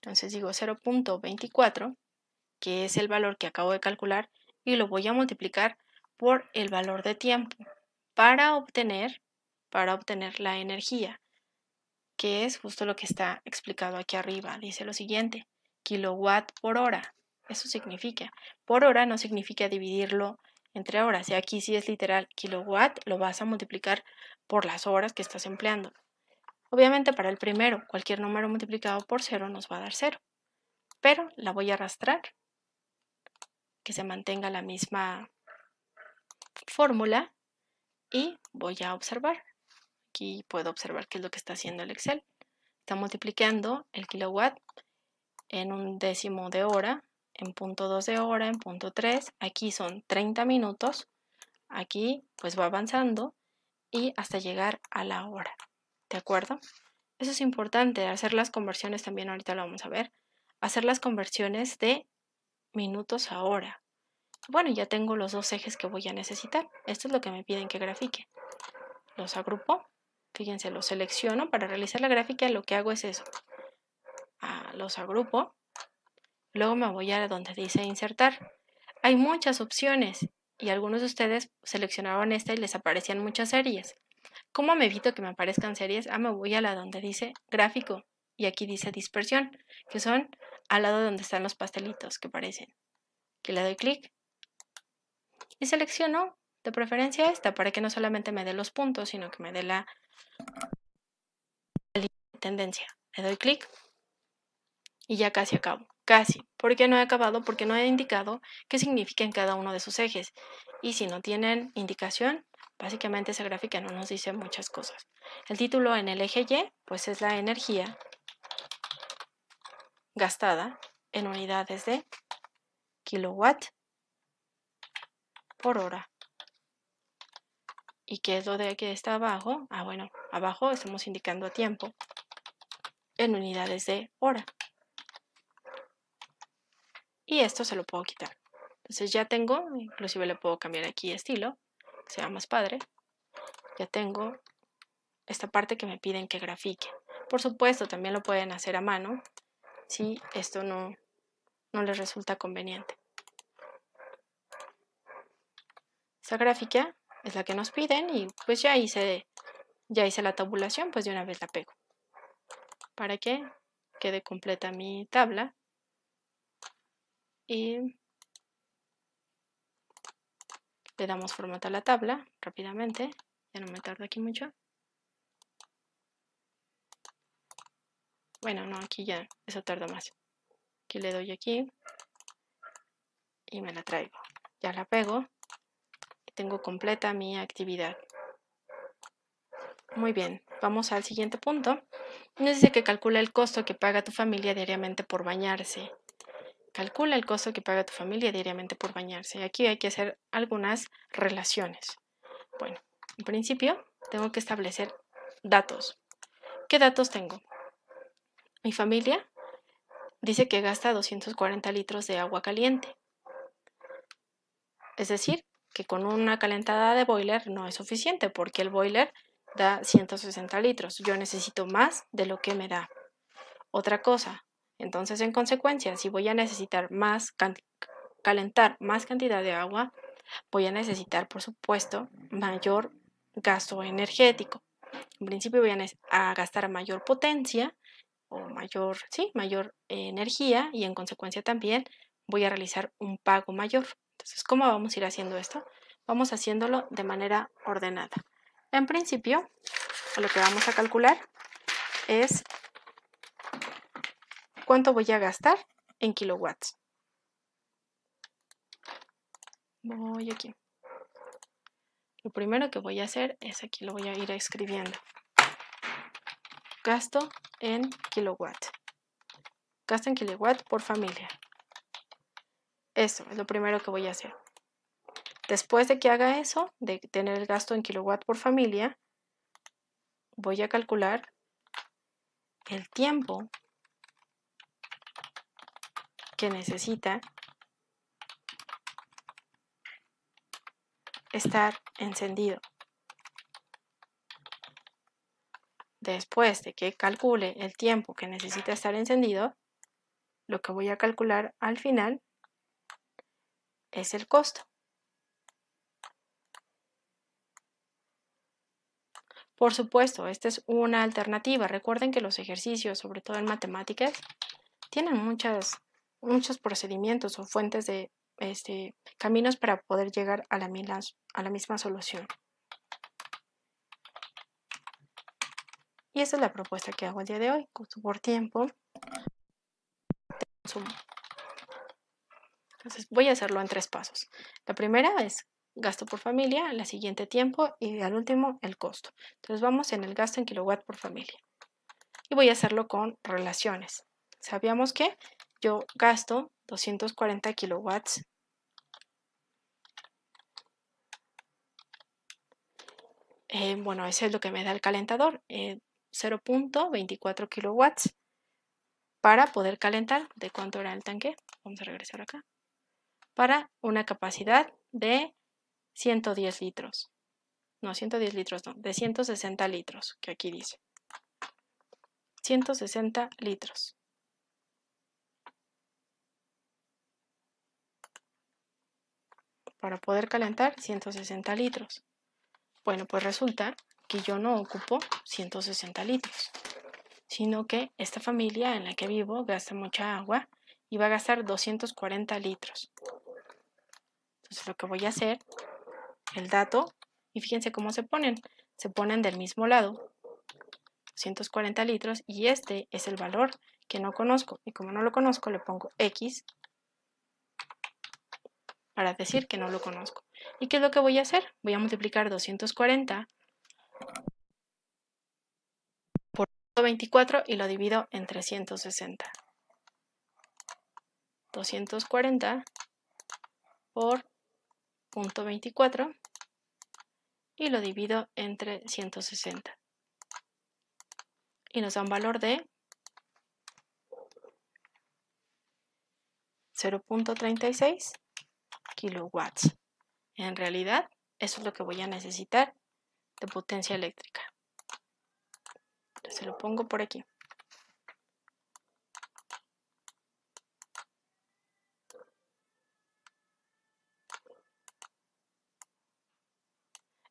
entonces digo 0.24, que es el valor que acabo de calcular, y lo voy a multiplicar por el valor de tiempo para obtener, para obtener la energía, que es justo lo que está explicado aquí arriba. Dice lo siguiente, kilowatt por hora. Eso significa. Por hora no significa dividirlo entre horas. Y aquí si es literal. Kilowatt lo vas a multiplicar por las horas que estás empleando. Obviamente para el primero, cualquier número multiplicado por 0 nos va a dar 0. Pero la voy a arrastrar, que se mantenga la misma fórmula y voy a observar. Aquí puedo observar qué es lo que está haciendo el Excel. Está multiplicando el kilowatt en un décimo de hora, en punto 2 de hora, en punto 3. Aquí son 30 minutos. Aquí pues va avanzando y hasta llegar a la hora. ¿de acuerdo? Eso es importante, hacer las conversiones también, ahorita lo vamos a ver, hacer las conversiones de minutos a hora. Bueno, ya tengo los dos ejes que voy a necesitar. Esto es lo que me piden que grafique. Los agrupo, fíjense, los selecciono. Para realizar la gráfica lo que hago es eso. Ah, los agrupo, luego me voy a donde dice insertar. Hay muchas opciones y algunos de ustedes seleccionaron esta y les aparecían muchas series. ¿Cómo me evito que me aparezcan series? Ah, me voy a la donde dice gráfico y aquí dice dispersión, que son al lado donde están los pastelitos que parecen. Que le doy clic y selecciono de preferencia esta para que no solamente me dé los puntos, sino que me dé la tendencia. Le doy clic y ya casi acabo. Casi. ¿Por qué no he acabado? Porque no he indicado qué significa en cada uno de sus ejes. Y si no tienen indicación, Básicamente esa gráfica no nos dice muchas cosas. El título en el eje Y, pues es la energía gastada en unidades de kilowatt por hora. ¿Y qué es lo de que está abajo? Ah, bueno, abajo estamos indicando tiempo en unidades de hora. Y esto se lo puedo quitar. Entonces ya tengo, inclusive le puedo cambiar aquí estilo, sea más padre, ya tengo esta parte que me piden que grafique. Por supuesto, también lo pueden hacer a mano si esto no, no les resulta conveniente. Esta gráfica es la que nos piden y pues ya hice, ya hice la tabulación, pues de una vez la pego. Para que quede completa mi tabla. Y le damos formato a la tabla rápidamente, ya no me tardo aquí mucho. Bueno, no, aquí ya, eso tarda más. Aquí le doy aquí y me la traigo. Ya la pego y tengo completa mi actividad. Muy bien, vamos al siguiente punto. Nos dice que calcula el costo que paga tu familia diariamente por bañarse. Calcula el costo que paga tu familia diariamente por bañarse. Y aquí hay que hacer algunas relaciones. Bueno, en principio tengo que establecer datos. ¿Qué datos tengo? Mi familia dice que gasta 240 litros de agua caliente. Es decir, que con una calentada de boiler no es suficiente porque el boiler da 160 litros. Yo necesito más de lo que me da. Otra cosa, entonces, en consecuencia, si voy a necesitar más calentar más cantidad de agua, voy a necesitar, por supuesto, mayor gasto energético. En principio voy a, gastar mayor potencia o mayor, sí, mayor eh, energía y en consecuencia también voy a realizar un pago mayor. Entonces, ¿cómo vamos a ir haciendo esto? Vamos haciéndolo de manera ordenada. En principio, lo que vamos a calcular es cuánto voy a gastar en kilowatts. Voy aquí. Lo primero que voy a hacer es aquí lo voy a ir escribiendo. Gasto en kilowatt. Gasto en kilowatt por familia. Eso es lo primero que voy a hacer. Después de que haga eso, de tener el gasto en kilowatt por familia, voy a calcular el tiempo que necesita estar encendido. Después de que calcule el tiempo que necesita estar encendido, lo que voy a calcular al final es el costo. Por supuesto, esta es una alternativa. Recuerden que los ejercicios, sobre todo en matemáticas, tienen muchas muchos procedimientos o fuentes de este, caminos para poder llegar a la, a la misma solución. Y esa es la propuesta que hago el día de hoy, costo por tiempo. Entonces voy a hacerlo en tres pasos. La primera es gasto por familia, la siguiente tiempo y al último el costo. Entonces vamos en el gasto en kilowatt por familia. Y voy a hacerlo con relaciones. Sabíamos que yo gasto 240 kilowatts eh, bueno, ese es lo que me da el calentador, 0.24 eh, kilowatts para poder calentar. ¿De cuánto era el tanque? Vamos a regresar acá. Para una capacidad de 110 litros. No, 110 litros no, de 160 litros, que aquí dice. 160 litros. para poder calentar 160 litros. Bueno, pues resulta que yo no ocupo 160 litros, sino que esta familia en la que vivo gasta mucha agua y va a gastar 240 litros. Entonces lo que voy a hacer, el dato, y fíjense cómo se ponen, se ponen del mismo lado, 240 litros, y este es el valor que no conozco, y como no lo conozco le pongo X para decir que no lo conozco. ¿Y qué es lo que voy a hacer? Voy a multiplicar 240 por 24 y lo divido en 360. 240 por 24 y lo divido entre 160. Y nos da un valor de 0.36 kilowatts. En realidad, eso es lo que voy a necesitar de potencia eléctrica. Se lo pongo por aquí.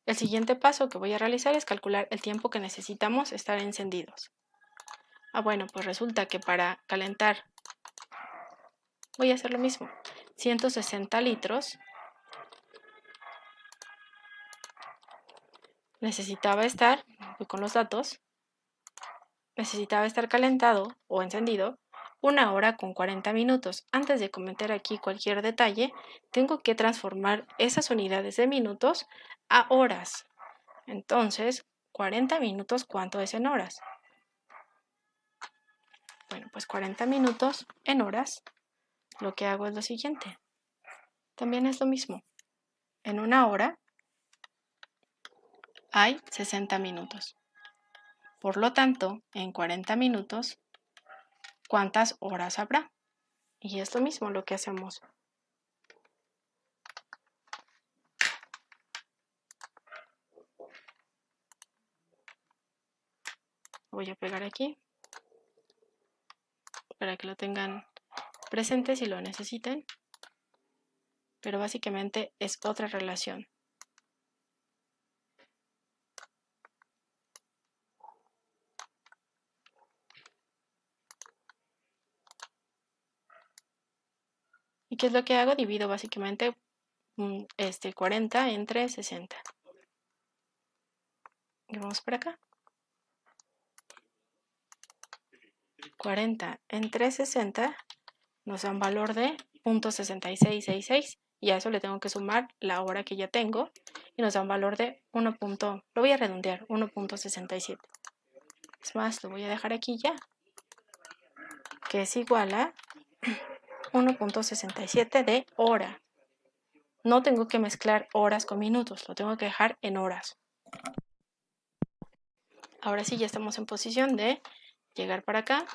El siguiente paso que voy a realizar es calcular el tiempo que necesitamos estar encendidos. Ah, bueno, pues resulta que para calentar voy a hacer lo mismo. 160 litros. Necesitaba estar, voy con los datos, necesitaba estar calentado o encendido una hora con 40 minutos. Antes de cometer aquí cualquier detalle, tengo que transformar esas unidades de minutos a horas. Entonces, 40 minutos, ¿cuánto es en horas? Bueno, pues 40 minutos en horas lo que hago es lo siguiente. También es lo mismo. En una hora hay 60 minutos. Por lo tanto, en 40 minutos, ¿cuántas horas habrá? Y es lo mismo lo que hacemos. Voy a pegar aquí para que lo tengan presente si lo necesiten pero básicamente es otra relación. ¿Y qué es lo que hago? Divido básicamente mm, este 40 entre 60. Y vamos por acá. 40 entre 60 nos da un valor de 0.6666 y a eso le tengo que sumar la hora que ya tengo y nos da un valor de 1. lo voy a redondear, 1.67. Es más, lo voy a dejar aquí ya, que es igual a 1.67 de hora. No tengo que mezclar horas con minutos, lo tengo que dejar en horas. Ahora sí, ya estamos en posición de llegar para acá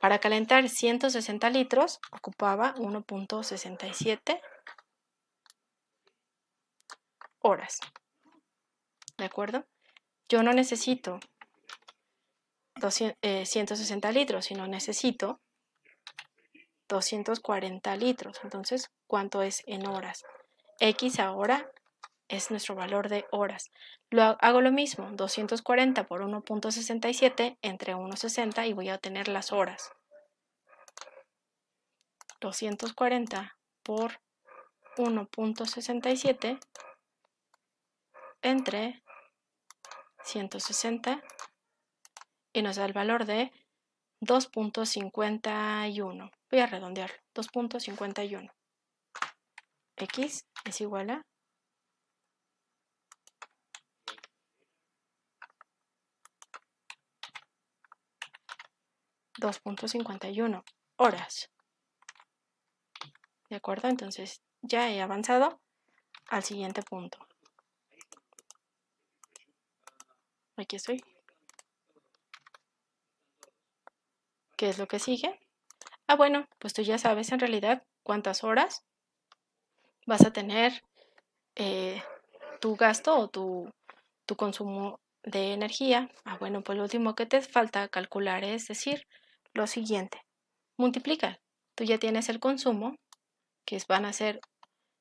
para calentar 160 litros ocupaba 1.67 horas. ¿De acuerdo? Yo no necesito 160 eh, litros, sino necesito 240 litros. Entonces, ¿cuánto es en horas? X ahora es nuestro valor de horas. Lo hago lo mismo, 240 por 1.67 entre 1.60 y voy a obtener las horas. 240 por 1.67 entre 160 y nos da el valor de 2.51. Voy a redondearlo, 2.51. X es igual a 2.51 horas. ¿De acuerdo? Entonces ya he avanzado al siguiente punto. Aquí estoy. ¿Qué es lo que sigue? Ah, bueno, pues tú ya sabes en realidad cuántas horas vas a tener eh, tu gasto o tu, tu consumo de energía. Ah, bueno, pues lo último que te falta calcular es decir, lo siguiente. Multiplica. Tú ya tienes el consumo, que van a ser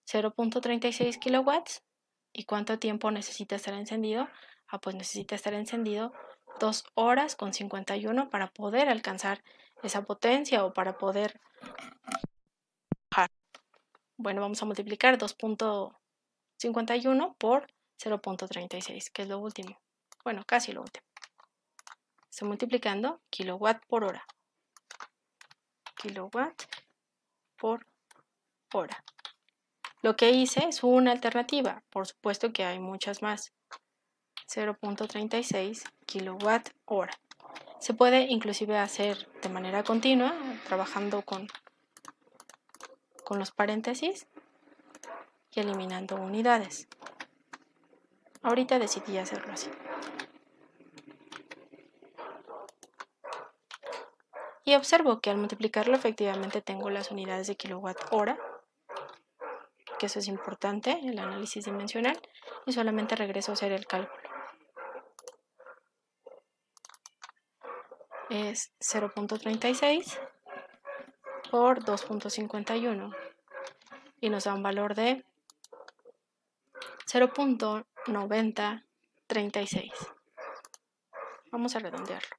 0.36 kilowatts. ¿Y cuánto tiempo necesita estar encendido? Ah, pues necesita estar encendido 2 horas con 51 para poder alcanzar esa potencia o para poder... Bueno, vamos a multiplicar 2.51 por 0.36, que es lo último. Bueno, casi lo último. Estoy multiplicando kilowatt por hora kilowatt por hora. Lo que hice es una alternativa, por supuesto que hay muchas más. 0.36 kilowatt hora. Se puede inclusive hacer de manera continua, trabajando con, con los paréntesis y eliminando unidades. Ahorita decidí hacerlo así. y observo que al multiplicarlo efectivamente tengo las unidades de kilowatt hora, que eso es importante, el análisis dimensional, y solamente regreso a hacer el cálculo. Es 0.36 por 2.51 y nos da un valor de 0.9036. Vamos a redondearlo.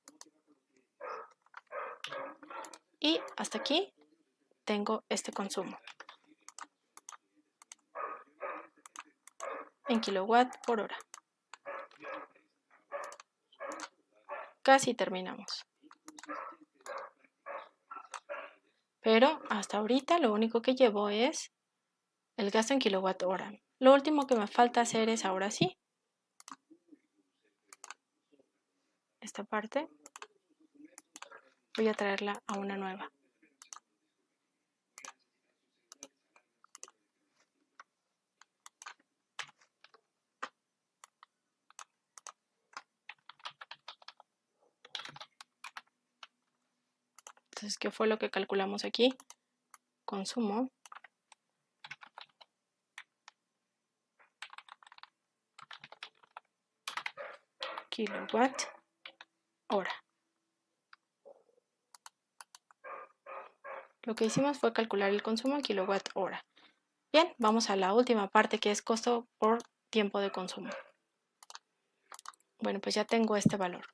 Y hasta aquí tengo este consumo. En kilowatt por hora. Casi terminamos. Pero hasta ahorita lo único que llevo es el gasto en kilowatt hora. Lo último que me falta hacer es ahora sí. Esta parte voy a traerla a una nueva. Entonces, ¿qué fue lo que calculamos aquí? Consumo. Kilowatt hora. Lo que hicimos fue calcular el consumo en kilowatt hora. Bien, vamos a la última parte que es costo por tiempo de consumo. Bueno, pues ya tengo este valor.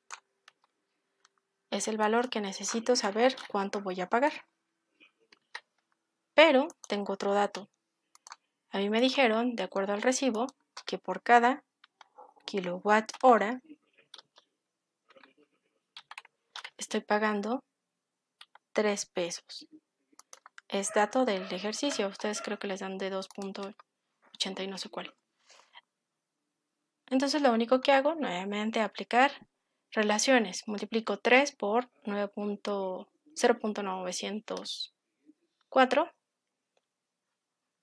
Es el valor que necesito saber cuánto voy a pagar. Pero tengo otro dato. A mí me dijeron, de acuerdo al recibo, que por cada kilowatt hora estoy pagando 3 pesos. Es dato del ejercicio. Ustedes creo que les dan de 2.80 y no sé cuál. Entonces lo único que hago, nuevamente, aplicar relaciones. Multiplico 3 por 0.904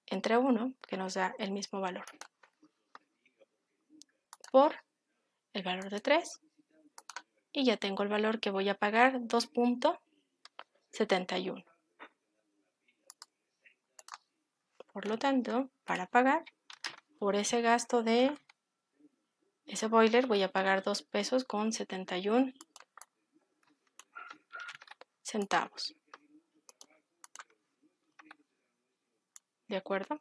entre 1, que nos da el mismo valor, por el valor de 3. Y ya tengo el valor que voy a pagar, 2.71. Por lo tanto, para pagar por ese gasto de ese boiler voy a pagar 2 pesos con 71 centavos. ¿De acuerdo?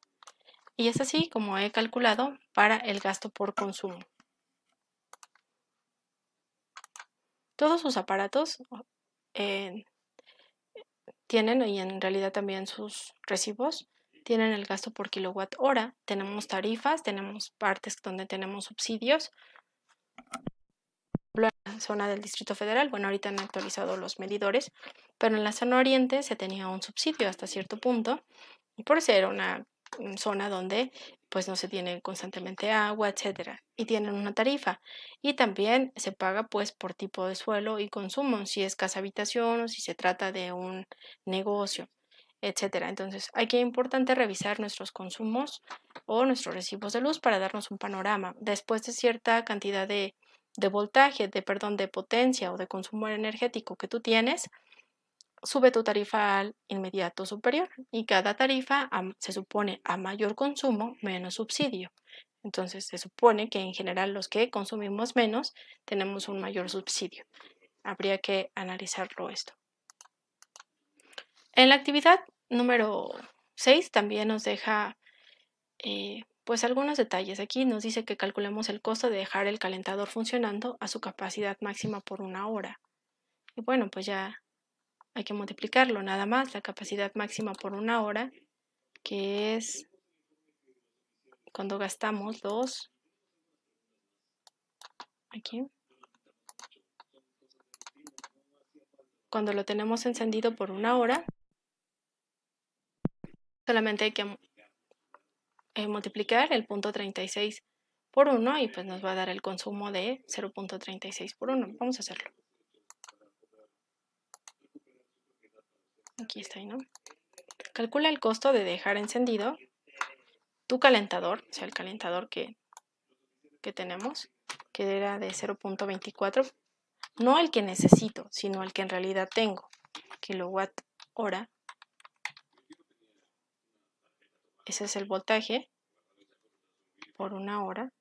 Y es así como he calculado para el gasto por consumo. Todos sus aparatos eh, tienen y en realidad también sus recibos tienen el gasto por kilowatt hora. Tenemos tarifas, tenemos partes donde tenemos subsidios. la zona del Distrito Federal, bueno, ahorita han actualizado los medidores, pero en la zona oriente se tenía un subsidio hasta cierto punto, por ser una zona donde pues no se tiene constantemente agua, etcétera, y tienen una tarifa. Y también se paga pues por tipo de suelo y consumo, si es casa habitación o si se trata de un negocio etcétera. Entonces, aquí es importante revisar nuestros consumos o nuestros recibos de luz para darnos un panorama. Después de cierta cantidad de, de voltaje, de perdón, de potencia o de consumo energético que tú tienes, sube tu tarifa al inmediato superior y cada tarifa se supone a mayor consumo menos subsidio. Entonces, se supone que en general los que consumimos menos tenemos un mayor subsidio. Habría que analizarlo esto. En la actividad número 6 también nos deja eh, pues algunos detalles. Aquí nos dice que calculemos el costo de dejar el calentador funcionando a su capacidad máxima por una hora. Y bueno, pues ya hay que multiplicarlo nada más, la capacidad máxima por una hora, que es cuando gastamos dos, aquí, cuando lo tenemos encendido por una hora, Solamente hay que eh, multiplicar el punto 36 por 1 y pues nos va a dar el consumo de 0.36 por 1. Vamos a hacerlo. Aquí está, ¿no? Calcula el costo de dejar encendido tu calentador, o sea, el calentador que, que tenemos, que era de 0.24, no el que necesito, sino el que en realidad tengo, kilowatt hora ese es el voltaje por una hora.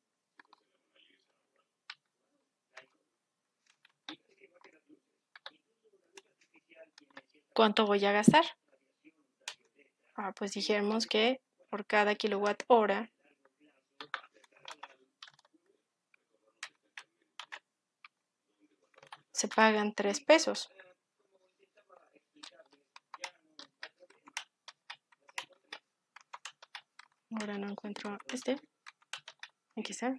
¿Cuánto voy a gastar? Ah, pues dijimos que por cada kilowatt hora se pagan tres pesos. Ahora no encuentro este. Aquí está.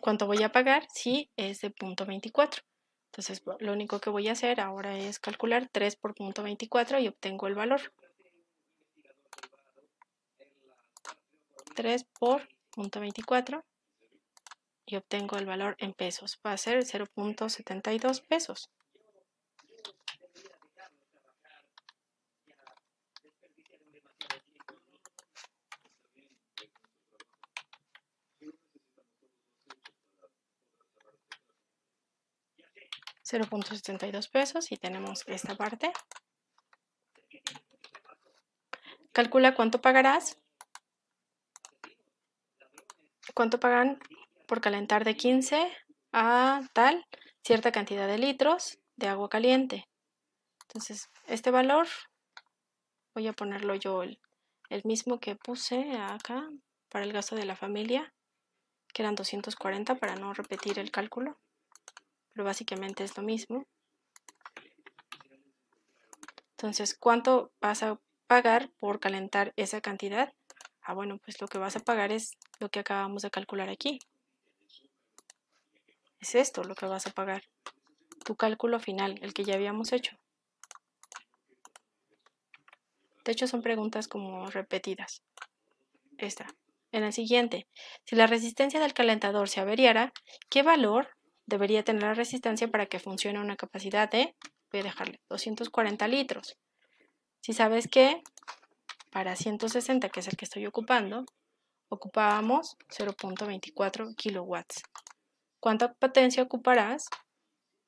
¿Cuánto voy a pagar? Sí, es de punto 24. Entonces, lo único que voy a hacer ahora es calcular 3 por 0.24 y obtengo el valor. 3 por punto y obtengo el valor en pesos. Va a ser 0.72 pesos. 0.72 pesos y tenemos esta parte. Calcula cuánto pagarás. Cuánto pagan por calentar de 15 a tal cierta cantidad de litros de agua caliente. Entonces, este valor voy a ponerlo yo el, mismo que puse acá para el gasto de la familia, que eran 240 para no repetir el cálculo pero básicamente es lo mismo. Entonces, ¿cuánto vas a pagar por calentar esa cantidad? Ah, bueno, pues lo que vas a pagar es lo que acabamos de calcular aquí. Es esto lo que vas a pagar. Tu cálculo final, el que ya habíamos hecho. De hecho, son preguntas como repetidas. Esta. En la siguiente, si la resistencia del calentador se averiara, ¿qué valor debería tener la resistencia para que funcione una capacidad de, voy a dejarle 240 litros. Si sabes que para 160, que es el que estoy ocupando, ocupábamos 0.24 kilowatts. ¿Cuánta potencia ocuparás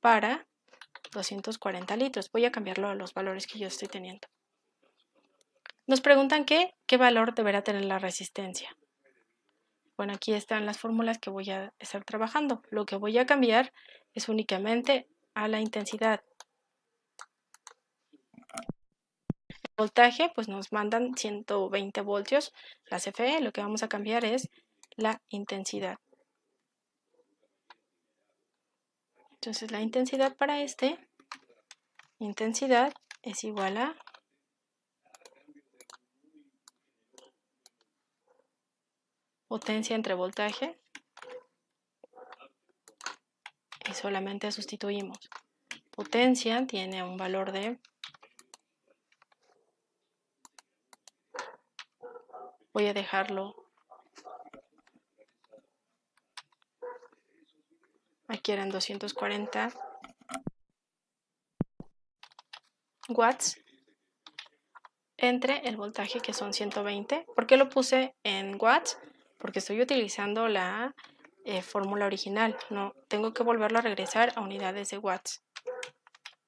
para 240 litros? Voy a cambiarlo a los valores que yo estoy teniendo. Nos preguntan qué qué valor deberá tener la resistencia. Bueno, aquí están las fórmulas que voy a estar trabajando. Lo que voy a cambiar es únicamente a la intensidad. El voltaje, pues nos mandan 120 voltios. La CFE, lo que vamos a cambiar es la intensidad. Entonces la intensidad para este, intensidad es igual a potencia entre voltaje y solamente sustituimos. Potencia tiene un valor de... Voy a dejarlo aquí eran 240 watts entre el voltaje que son 120. ¿Por qué lo puse en watts? porque estoy utilizando la eh, fórmula original. No, tengo que volverlo a regresar a unidades de watts.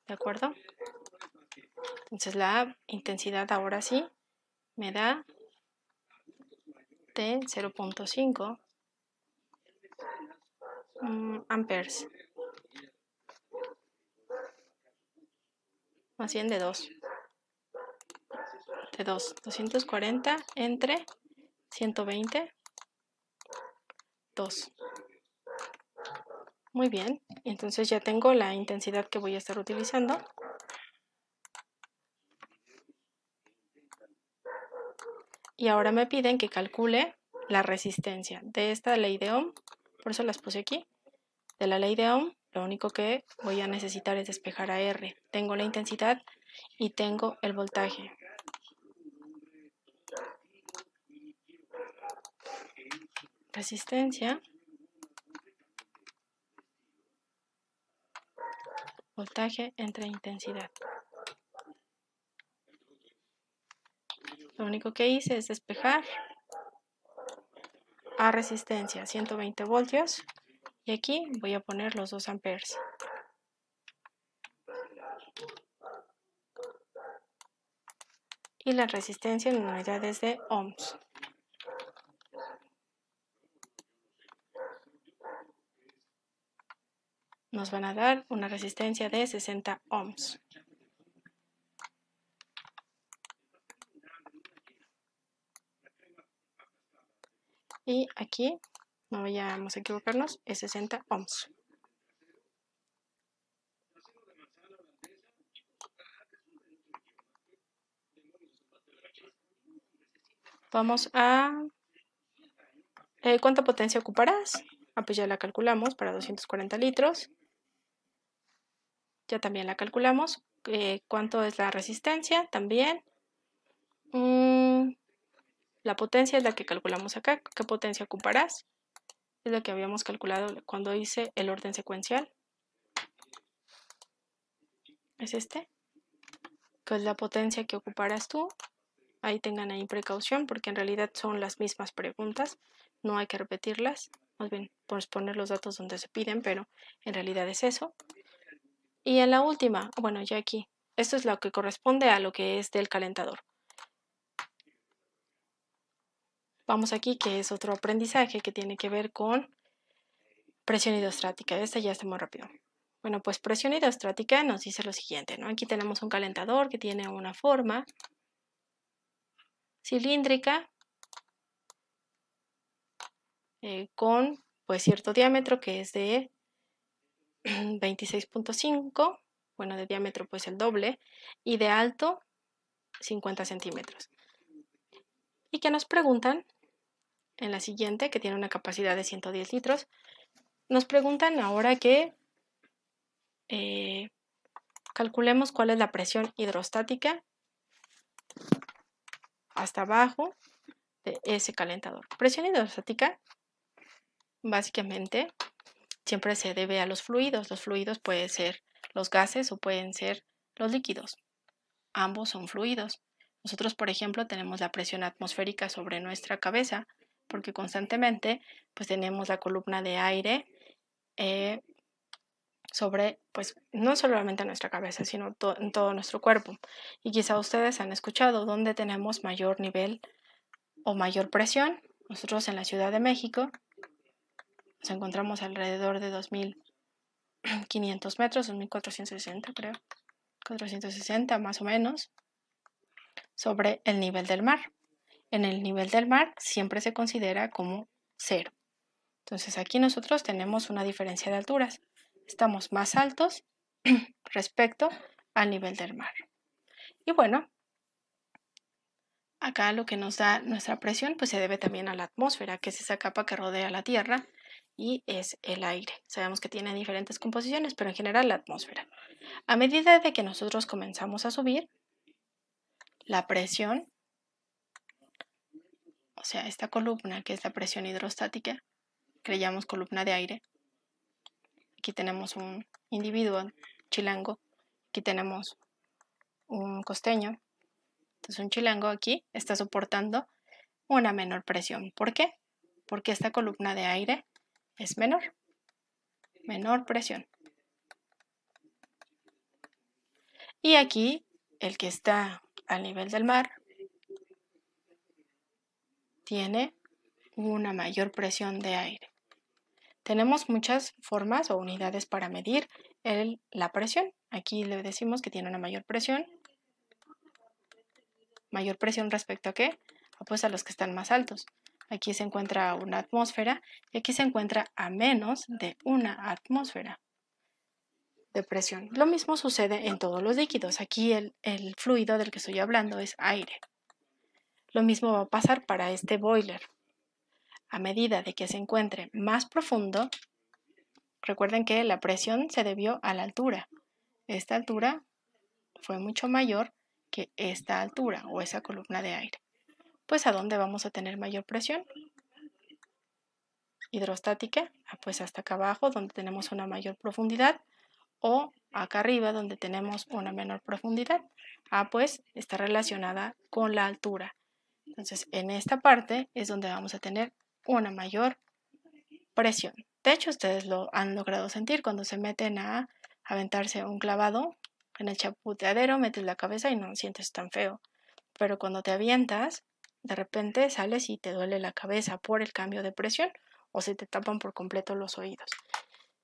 ¿De acuerdo? Entonces la intensidad ahora sí me da de 0.5 mm, amperes. Más bien de 2. De 2. 240 entre 120 muy bien, entonces ya tengo la intensidad que voy a estar utilizando. Y ahora me piden que calcule la resistencia de esta ley de Ohm, por eso las puse aquí, de la ley de Ohm, lo único que voy a necesitar es despejar a R. Tengo la intensidad y tengo el voltaje. resistencia, voltaje entre intensidad. Lo único que hice es despejar a resistencia 120 voltios y aquí voy a poner los 2 amperes. Y la resistencia en unidades de ohms. nos van a dar una resistencia de 60 ohms. Y aquí, no vayamos a equivocarnos, es 60 ohms. Vamos a... Eh, ¿Cuánta potencia ocuparás? Ah, pues ya la calculamos para 240 litros ya también la calculamos. Eh, ¿Cuánto es la resistencia? También. Mm, la potencia es la que calculamos acá. ¿Qué potencia ocuparás? Es la que habíamos calculado cuando hice el orden secuencial. Es este. Que es la potencia que ocuparás tú. Ahí tengan ahí precaución porque en realidad son las mismas preguntas. No hay que repetirlas. Más bien, pues poner los datos donde se piden, pero en realidad es eso. Y en la última, bueno, ya aquí, esto es lo que corresponde a lo que es del calentador. Vamos aquí, que es otro aprendizaje que tiene que ver con presión hidrostática. Este ya está muy rápido. Bueno, pues presión hidrostática nos dice lo siguiente, ¿no? Aquí tenemos un calentador que tiene una forma cilíndrica eh, con pues cierto diámetro que es de 26.5, bueno, de diámetro pues el doble, y de alto 50 centímetros. Y que nos preguntan en la siguiente, que tiene una capacidad de 110 litros, nos preguntan ahora que eh, calculemos cuál es la presión hidrostática hasta abajo de ese calentador. Presión hidrostática, básicamente, siempre se debe a los fluidos. Los fluidos pueden ser los gases o pueden ser los líquidos. Ambos son fluidos. Nosotros, por ejemplo, tenemos la presión atmosférica sobre nuestra cabeza porque constantemente pues tenemos la columna de aire eh, sobre, pues, no solamente nuestra cabeza, sino en todo nuestro cuerpo. Y quizá ustedes han escuchado dónde tenemos mayor nivel o mayor presión. Nosotros en la Ciudad de México nos encontramos alrededor de 2.500 metros, 2.460 creo, 460 más o menos, sobre el nivel del mar. En el nivel del mar siempre se considera como cero. Entonces aquí nosotros tenemos una diferencia de alturas. Estamos más altos respecto al nivel del mar. Y bueno, acá lo que nos da nuestra presión pues se debe también a la atmósfera, que es esa capa que rodea la Tierra y es el aire. Sabemos que tiene diferentes composiciones, pero en general la atmósfera. A medida de que nosotros comenzamos a subir, la presión, o sea, esta columna que es la presión hidrostática, creíamos columna de aire, aquí tenemos un individuo chilango, aquí tenemos un costeño, entonces un chilango aquí está soportando una menor presión. ¿Por qué? Porque esta columna de aire es menor. Menor presión. Y aquí, el que está al nivel del mar tiene una mayor presión de aire. Tenemos muchas formas o unidades para medir la presión. Aquí le decimos que tiene una mayor presión. ¿Mayor presión respecto a qué? Ah, pues a los que están más altos aquí se encuentra una atmósfera y aquí se encuentra a menos de una atmósfera de presión. Lo mismo sucede en todos los líquidos. Aquí el, fluido del que estoy hablando es aire. Lo mismo va a pasar para este boiler. A medida de que se encuentre más profundo, recuerden que la presión se debió a la altura. Esta altura fue mucho mayor que esta altura o esa columna de aire pues a dónde vamos a tener mayor presión. Hidrostática, ah, pues hasta acá abajo donde tenemos una mayor profundidad o acá arriba donde tenemos una menor profundidad. Ah, pues está relacionada con la altura. Entonces, en esta parte es donde vamos a tener una mayor presión. De hecho, ustedes lo han logrado sentir cuando se meten a aventarse un clavado en el chaputeadero, metes la cabeza y no sientes tan feo. Pero cuando te avientas, de repente sales y te duele la cabeza por el cambio de presión o se te tapan por completo los oídos.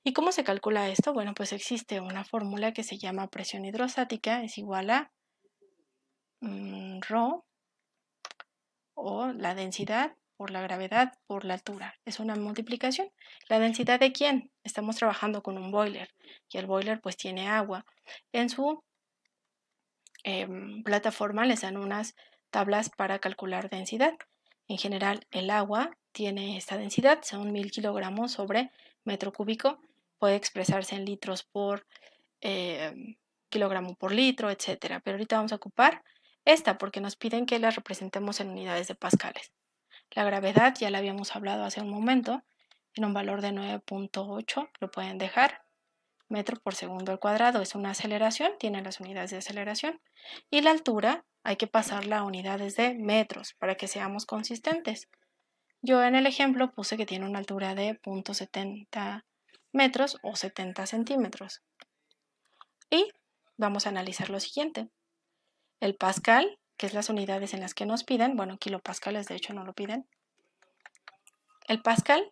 ¿Y cómo se calcula esto? Bueno, pues existe una fórmula que se llama presión hidrostática, es igual a ρ mm, o la densidad por la gravedad por la altura. Es una multiplicación. ¿La densidad de quién? Estamos trabajando con un boiler y el boiler pues tiene agua. En su em, plataforma les dan unas tablas para calcular densidad. En general, el agua tiene esta densidad, son 1000 kilogramos sobre metro cúbico, puede expresarse en litros por em, kilogramo por litro, etc. Pero ahorita vamos a ocupar esta porque nos piden que la representemos en unidades de pascales. La gravedad ya la habíamos hablado hace un momento, en un valor de 9.8 lo pueden dejar. Metro por segundo al cuadrado es una aceleración, tiene las unidades de aceleración. Y la altura hay que pasarla a unidades de metros para que seamos consistentes. Yo en el ejemplo puse que tiene una altura de 0.70 metros o 70 centímetros. Y vamos a analizar lo siguiente. El pascal, que es las unidades en las que nos piden, bueno, kilopascales de hecho no lo piden. El pascal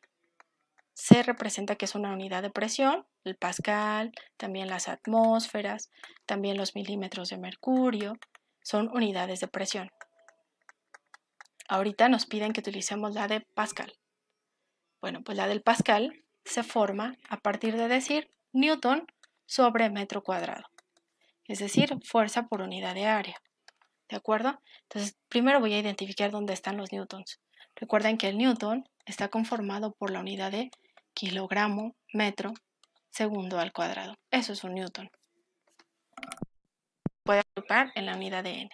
se representa que es una unidad de presión, el pascal, también las atmósferas, también los milímetros de mercurio, son unidades de presión. Ahorita nos piden que utilicemos la de Pascal. Bueno, pues la del Pascal se forma a partir de decir Newton sobre metro cuadrado, es decir, fuerza por unidad de área. ¿De acuerdo? Entonces, primero voy a identificar dónde están los newtons. Recuerden que el newton está conformado por la unidad de kilogramo, metro, segundo al cuadrado. Eso es un newton puede agrupar en la unidad de n.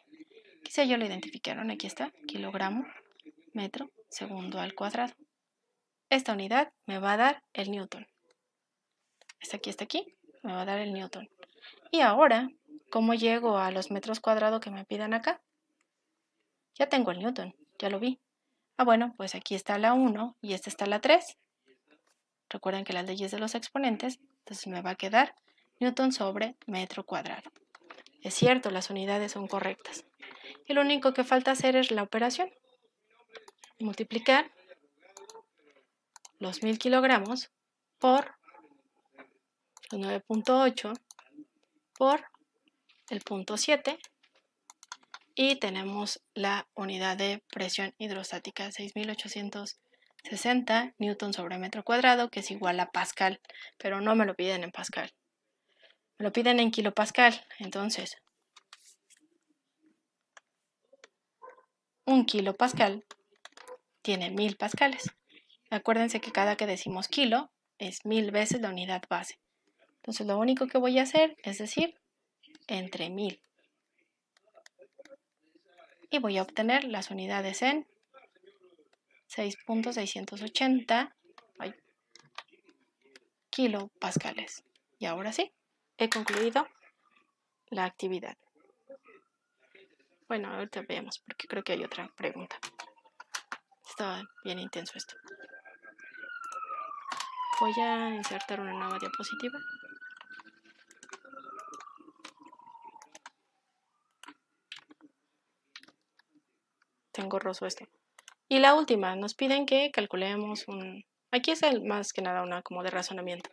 Quizá yo lo identificaron, aquí está, kilogramo, metro, segundo al cuadrado. Esta unidad me va a dar el newton. Esta aquí, está aquí, me va a dar el newton. Y ahora, ¿cómo llego a los metros cuadrados que me pidan acá? Ya tengo el newton, ya lo vi. Ah, bueno, pues aquí está la 1 y esta está la 3. Recuerden que las leyes de los exponentes, entonces me va a quedar newton sobre metro cuadrado. Es cierto, las unidades son correctas. Y lo único que falta hacer es la operación. Multiplicar los 1000 kilogramos por 9.8 por el punto 7 y tenemos la unidad de presión hidrostática 6860 newton sobre metro cuadrado que es igual a pascal pero no me lo piden en pascal lo piden en kilopascal, entonces. Un kilopascal tiene mil pascales. Acuérdense que cada que decimos kilo es mil veces la unidad base. Entonces lo único que voy a hacer es decir entre mil. Y voy a obtener las unidades en 6.680 kilopascales. Y ahora sí he concluido la actividad. Bueno, ahorita veamos porque creo que hay otra pregunta. Está bien intenso esto. Voy a insertar una nueva diapositiva. Tengo roso esto. Y la última, nos piden que calculemos un... Aquí es el, más que nada una como de razonamiento.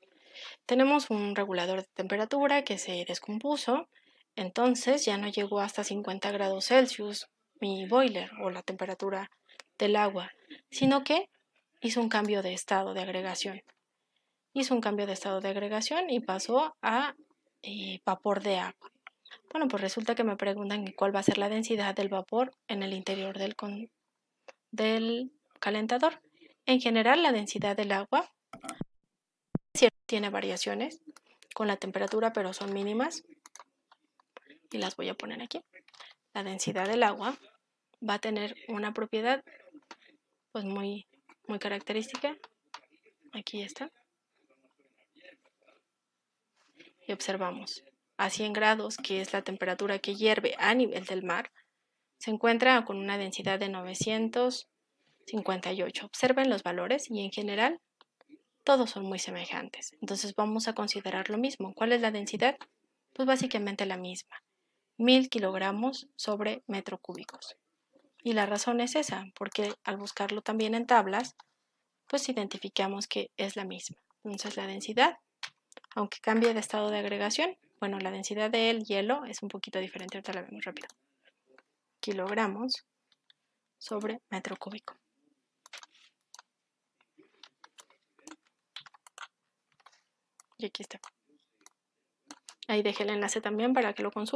Tenemos un regulador de temperatura que se descompuso, entonces ya no llegó hasta 50 grados Celsius mi boiler o la temperatura del agua, sino que hizo un cambio de estado de agregación. Hizo un cambio de estado de agregación y pasó a eh, vapor de agua. Bueno, pues resulta que me preguntan cuál va a ser la densidad del vapor en el interior del, del calentador. En general, la densidad del agua tiene variaciones con la temperatura, pero son mínimas. Y las voy a poner aquí. La densidad del agua va a tener una propiedad pues muy, muy característica. Aquí está. Y observamos, a 100 grados, que es la temperatura que hierve a nivel del mar, se encuentra con una densidad de 958. Observen los valores y en general todos son muy semejantes. Entonces vamos a considerar lo mismo. ¿Cuál es la densidad? Pues básicamente la misma, 1000 kilogramos sobre metro cúbicos. Y la razón es esa, porque al buscarlo también en tablas, pues identificamos que es la misma. Entonces la densidad, aunque cambie de estado de agregación, bueno, la densidad del hielo es un poquito diferente, ahorita la vemos rápido. Kilogramos sobre metro cúbico. Y aquí está. Ahí dejé el enlace también para que lo consulten.